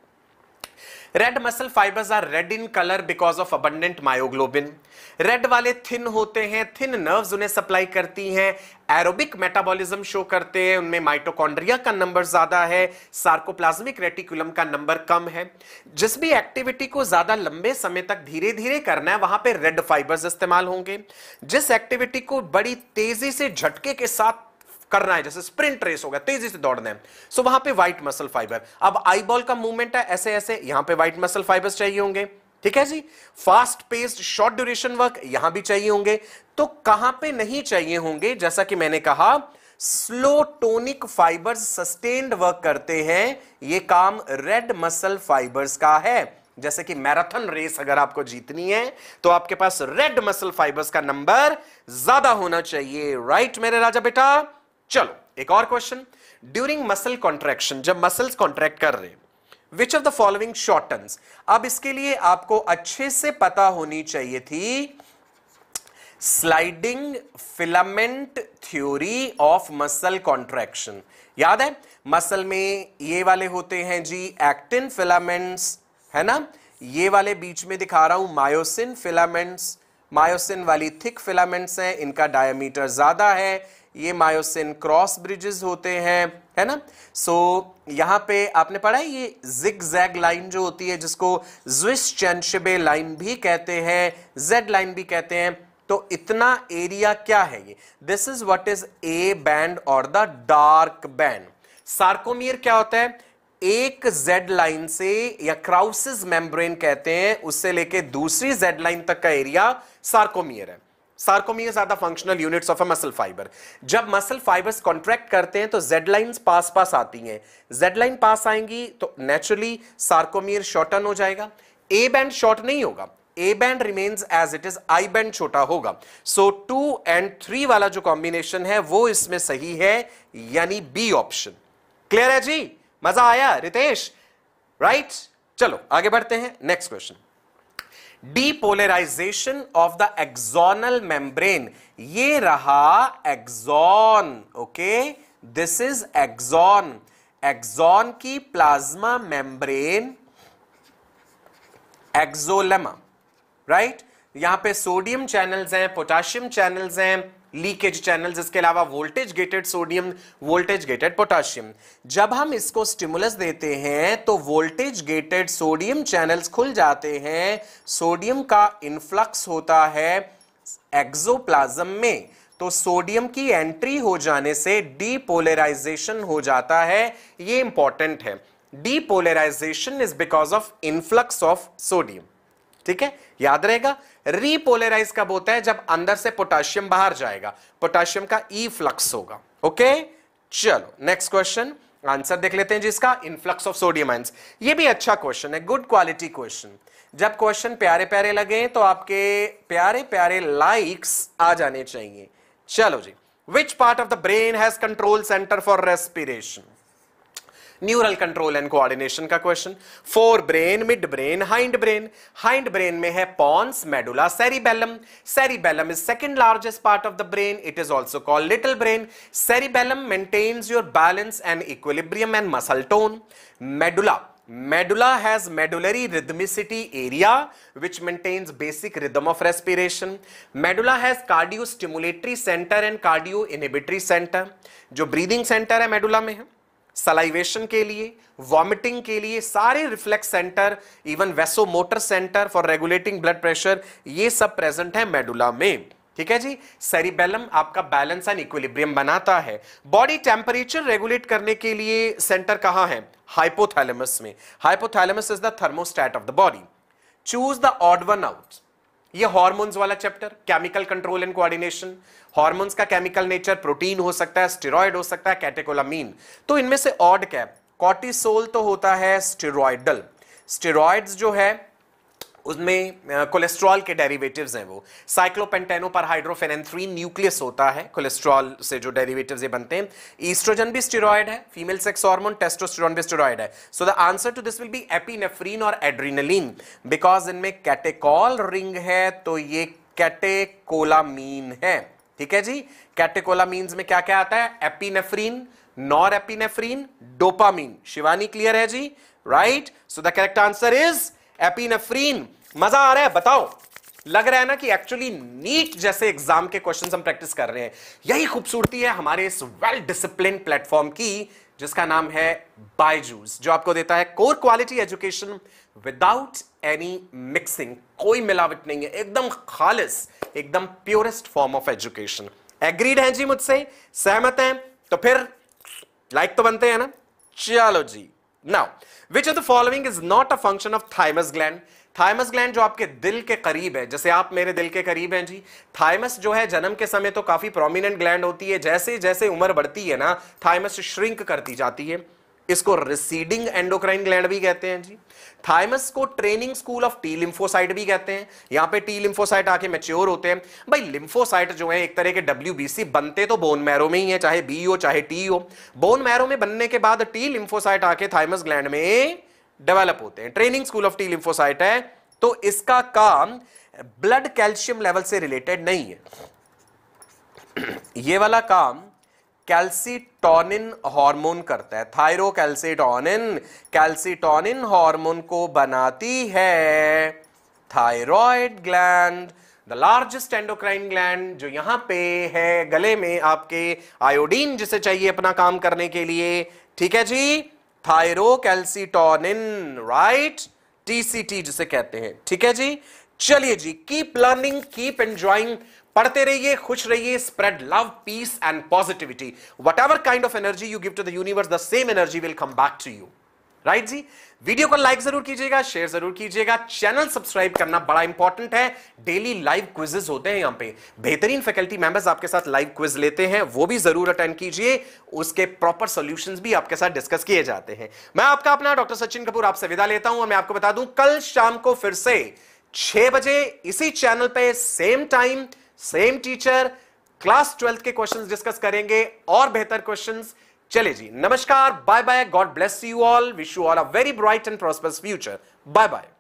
red muscle fibres are red in colour because of abundant myoglobin red वाले thin होते हैं thin nerves उन्हें सप्लाई करती हैं एरोबिक मेटाबॉलिज्म शो करते हैं उनमें माइटोकॉन्ड्रिया का नंबर ज्यादा है सार्कोप्लाज्मिक रेटिकुलम का नंबर कम है जिस भी एक्टिविटी को ज्यादा लंबे समय तक धीरे धीरे करना है वहां पे रेड फाइबर्स इस्तेमाल होंगे जिस एक्टिविटी को बड़ी तेजी से झटके के साथ करना है जैसे स्प्रिंट रेस हो गया तेजी से दौड़ना है सो वहां पे व्हाइट मसल फाइबर अब आईबॉल का मूवमेंट है ऐसे ऐसे यहां पे व्हाइट मसल फाइबर्स चाहिए होंगे ठीक है जी fast paced short duration work यहां भी चाहिए होंगे तो कहां पे नहीं चाहिए होंगे जैसा कि मैंने कहा slow tonic fibres sustained work करते हैं ये काम रेड मसल फाइबर्स का है जैसे कि मैराथन रेस अगर आपको जीतनी है तो आपके पास रेड मसल फाइबर्स का नंबर ज्यादा होना चाहिए राइट मेरे राजा बेटा चलो एक और क्वेश्चन ड्यूरिंग मसल कॉन्ट्रेक्शन जब मसल्स कॉन्ट्रैक्ट कर रहे which of the following short अब इसके लिए आपको अच्छे से पता होनी चाहिए थी sliding filament theory of muscle contraction याद है मसल में ये वाले होते हैं जी एक्टिन फिलामेंट्स है ना ये वाले बीच में दिखा रहा हूं मायोसिन फिलामेंट्स मायोसिन वाली थिक फिलामेंट्स हैं इनका डायमीटर ज्यादा है ये मायोसिन क्रॉस ब्रिजेस होते हैं है ना सो so, यहां पे आपने पढ़ा है ये जिग जैग लाइन जो होती है जिसको ज्विस चैनशिबे लाइन भी कहते हैं जेड लाइन भी कहते हैं तो इतना एरिया क्या है ये this is what is A band और द डार्क बैंड सार्कोमियर क्या होता है एक जेड लाइन से या क्राउसिस मेम्ब्रेन कहते हैं उससे लेके दूसरी जेड लाइन तक का एरिया सार्कोमियर है sarcomeres are the functional units of a muscle fibre जब मसल फाइबर्स कॉन्ट्रैक्ट करते हैं तो जेड लाइन पास पास आती हैं जेड लाइन पास आएंगी तो नेचुरली सार्कोमियर शॉर्टन हो जाएगा ए बैंड शॉर्ट नहीं होगा A band remains as it is I band छोटा होगा सो टू एंड थ्री वाला जो कॉम्बिनेशन है वो इसमें सही है यानी बी ऑप्शन क्लियर है जी मजा आया रितेश राइट right? चलो आगे बढ़ते हैं next question depolarization of the axonal membrane ये रहा axon okay this is axon axon की प्लाज्मा मेम्ब्रेन एक्सोलेमा राइट यहां पे सोडियम चैनल्स हैं पोटाशियम चैनल्स हैं लीकेज चैनल इसके अलावा voltage gated sodium voltage gated potassium जब हम इसको स्टिमुलस देते हैं तो वोल्टेज गेटेड सोडियम चैनल्स खुल जाते हैं सोडियम का इन्फ्लक्स होता है एक्सोप्लाज्म में तो सोडियम की एंट्री हो जाने से डीपोलराइजेशन हो जाता है ये इंपॉर्टेंट है depolarization is because of influx of sodium ठीक है याद रहेगा रीपोलराइज कब होता है जब अंदर से पोटेशियम बाहर जाएगा पोटेशियम का ई फ्लक्स होगा ओके चलो नेक्स्ट क्वेश्चन आंसर देख लेते हैं जिसका इनफ्लक्स ऑफ सोडियम आइंस ये भी अच्छा क्वेश्चन है गुड क्वालिटी क्वेश्चन जब क्वेश्चन प्यारे प्यारे लगे तो आपके प्यारे प्यारे लाइक्स आ जाने चाहिए चलो जी which part of the brain has control centre for respiration neural control and coordination का question forebrain midbrain hindbrain hindbrain में है pons medulla cerebellum cerebellum is second largest part of the brain it is also called little brain cerebellum maintains your balance and equilibrium and muscle tone medulla medulla has medullary rhythmicity area which maintains basic rhythm of respiration medulla has cardio stimulatory centre and cardio inhibitory centre जो breathing centre है medulla में है salivation के लिए vomiting के लिए सारे reflex centre even vasomotor centre for regulating blood pressure ये सब प्रेजेंट है मेडुला में ठीक है जी सेरिबेलम आपका बैलेंस एंड इक्विलिब्रियम बनाता है बॉडी टेम्परेचर रेगुलेट करने के लिए सेंटर कहां है हाइपोथैलेमस में hypothalamus is the thermostat of the body choose the odd one out ये हॉर्मोन्स वाला chapter chemical control and coordination hormones का केमिकल नेचर प्रोटीन हो सकता है स्टेरॉयड हो सकता है कैटेकोलामीन तो इनमें से ऑड कैप कॉर्टिसोल तो होता है स्टेरॉयडल स्टेरॉयड्स जो है उसमें कोलेस्ट्रॉल के डेरिवेटिव्स हैं वो साइक्लोपेंटेनो पर हाइड्रोफेन थ्री न्यूक्लियस होता है कोलेस्ट्रॉल से जो डेरिवेटिव्स ये बनते हैं ईस्ट्रोजन भी स्टेरॉयड है फीमेल सेक्स हार्मोन टेस्टोस्टेरॉन भी स्टेरॉयड है so the answer to this will be epinephrine और एड्रीनलिन बिकॉज इनमें कैटेकॉल रिंग है तो ये कैटेकोलामीन है ठीक है जी कैटेकोलामीन्स में क्या क्या आता है epinephrine norepinephrine dopamine Shivani clear है जी right so the correct answer is epinephrine मजा आ रहा है बताओ लग रहा है ना कि एक्चुअली नीट जैसे एग्जाम के क्वेश्चंस हम प्रैक्टिस कर रहे हैं यही खूबसूरती है हमारे इस वेल डिसिप्लिन प्लेटफॉर्म की जिसका नाम है बायजूस जो आपको देता है core quality education without any mixing कोई मिलावट नहीं है एकदम खालिस एकदम purest form of education agreed हैं जी मुझसे सहमत हैं तो फिर लाइक तो बनते हैं ना चलो जी now which of the following is not a function of thymus gland thymus gland जो आपके दिल के करीब है जैसे आप मेरे दिल के करीब हैं जी थाइमस जो है जन्म के समय तो काफी प्रोमिनेंट ग्लैंड होती है जैसे जैसे उम्र बढ़ती है ना थाइमस श्रिंक करती जाती है इसको रिसीडिंग एंडोक्राइन ग्लैंड भी कहते हैं जी थाइमस को training school of T lymphocyte भी कहते हैं यहां पे टी लिम्फोसाइट आके मेच्योर होते हैं भाई लिम्फोसाइट जो है एक तरह के डब्ल्यू बनते तो बोन मैरो में ही है चाहे बी हो चाहे टी हो बोन मैरो में बनने के बाद टी लिम्फोसाइट आके थाइमस ग्लैंड में डेवलप होते हैं training school of T lymphocyte है तो इसका काम ब्लड कैल्शियम लेवल से रिलेटेड नहीं है ये वाला काम कैल्सीटोनिन हार्मोन करता है थायरोकैल्सीटोनिन कैल्सीटोनिन हार्मोन को बनाती है thyroid gland the largest endocrine gland जो यहां पे है गले में आपके आयोडीन जिसे चाहिए अपना काम करने के लिए ठीक है जी थारोकैल्सिटोनिन राइट टीसीटी जिसे कहते हैं ठीक है जी चलिए जी कीप लर्निंग कीप एंजॉइंग पढ़ते रहिए खुश रहिए spread love peace and positivity whatever kind of energy you give to the universe the same energy will come back to you right जी वीडियो को लाइक जरूर कीजिएगा शेयर जरूर कीजिएगा चैनल सब्सक्राइब करना बड़ा इंपॉर्टेंट है डेली लाइव क्विजेज होते हैं यहां पे बेहतरीन फैकल्टी मेंबर्स आपके साथ लाइव क्विज लेते हैं वो भी जरूर अटेंड कीजिए उसके प्रॉपर सॉल्यूशंस भी आपके साथ डिस्कस किए जाते हैं मैं आपका अपना डॉक्टर सचिन कपूर आपसे विदा लेता हूं मैं आपको बता दूं कल शाम को फिर से छह बजे इसी चैनल पर same time same teacher class twelfth के क्वेश्चंस डिस्कस करेंगे और बेहतर क्वेश्चंस चले जी नमस्कार bye bye God bless you all wish you all a very bright and prosperous future bye bye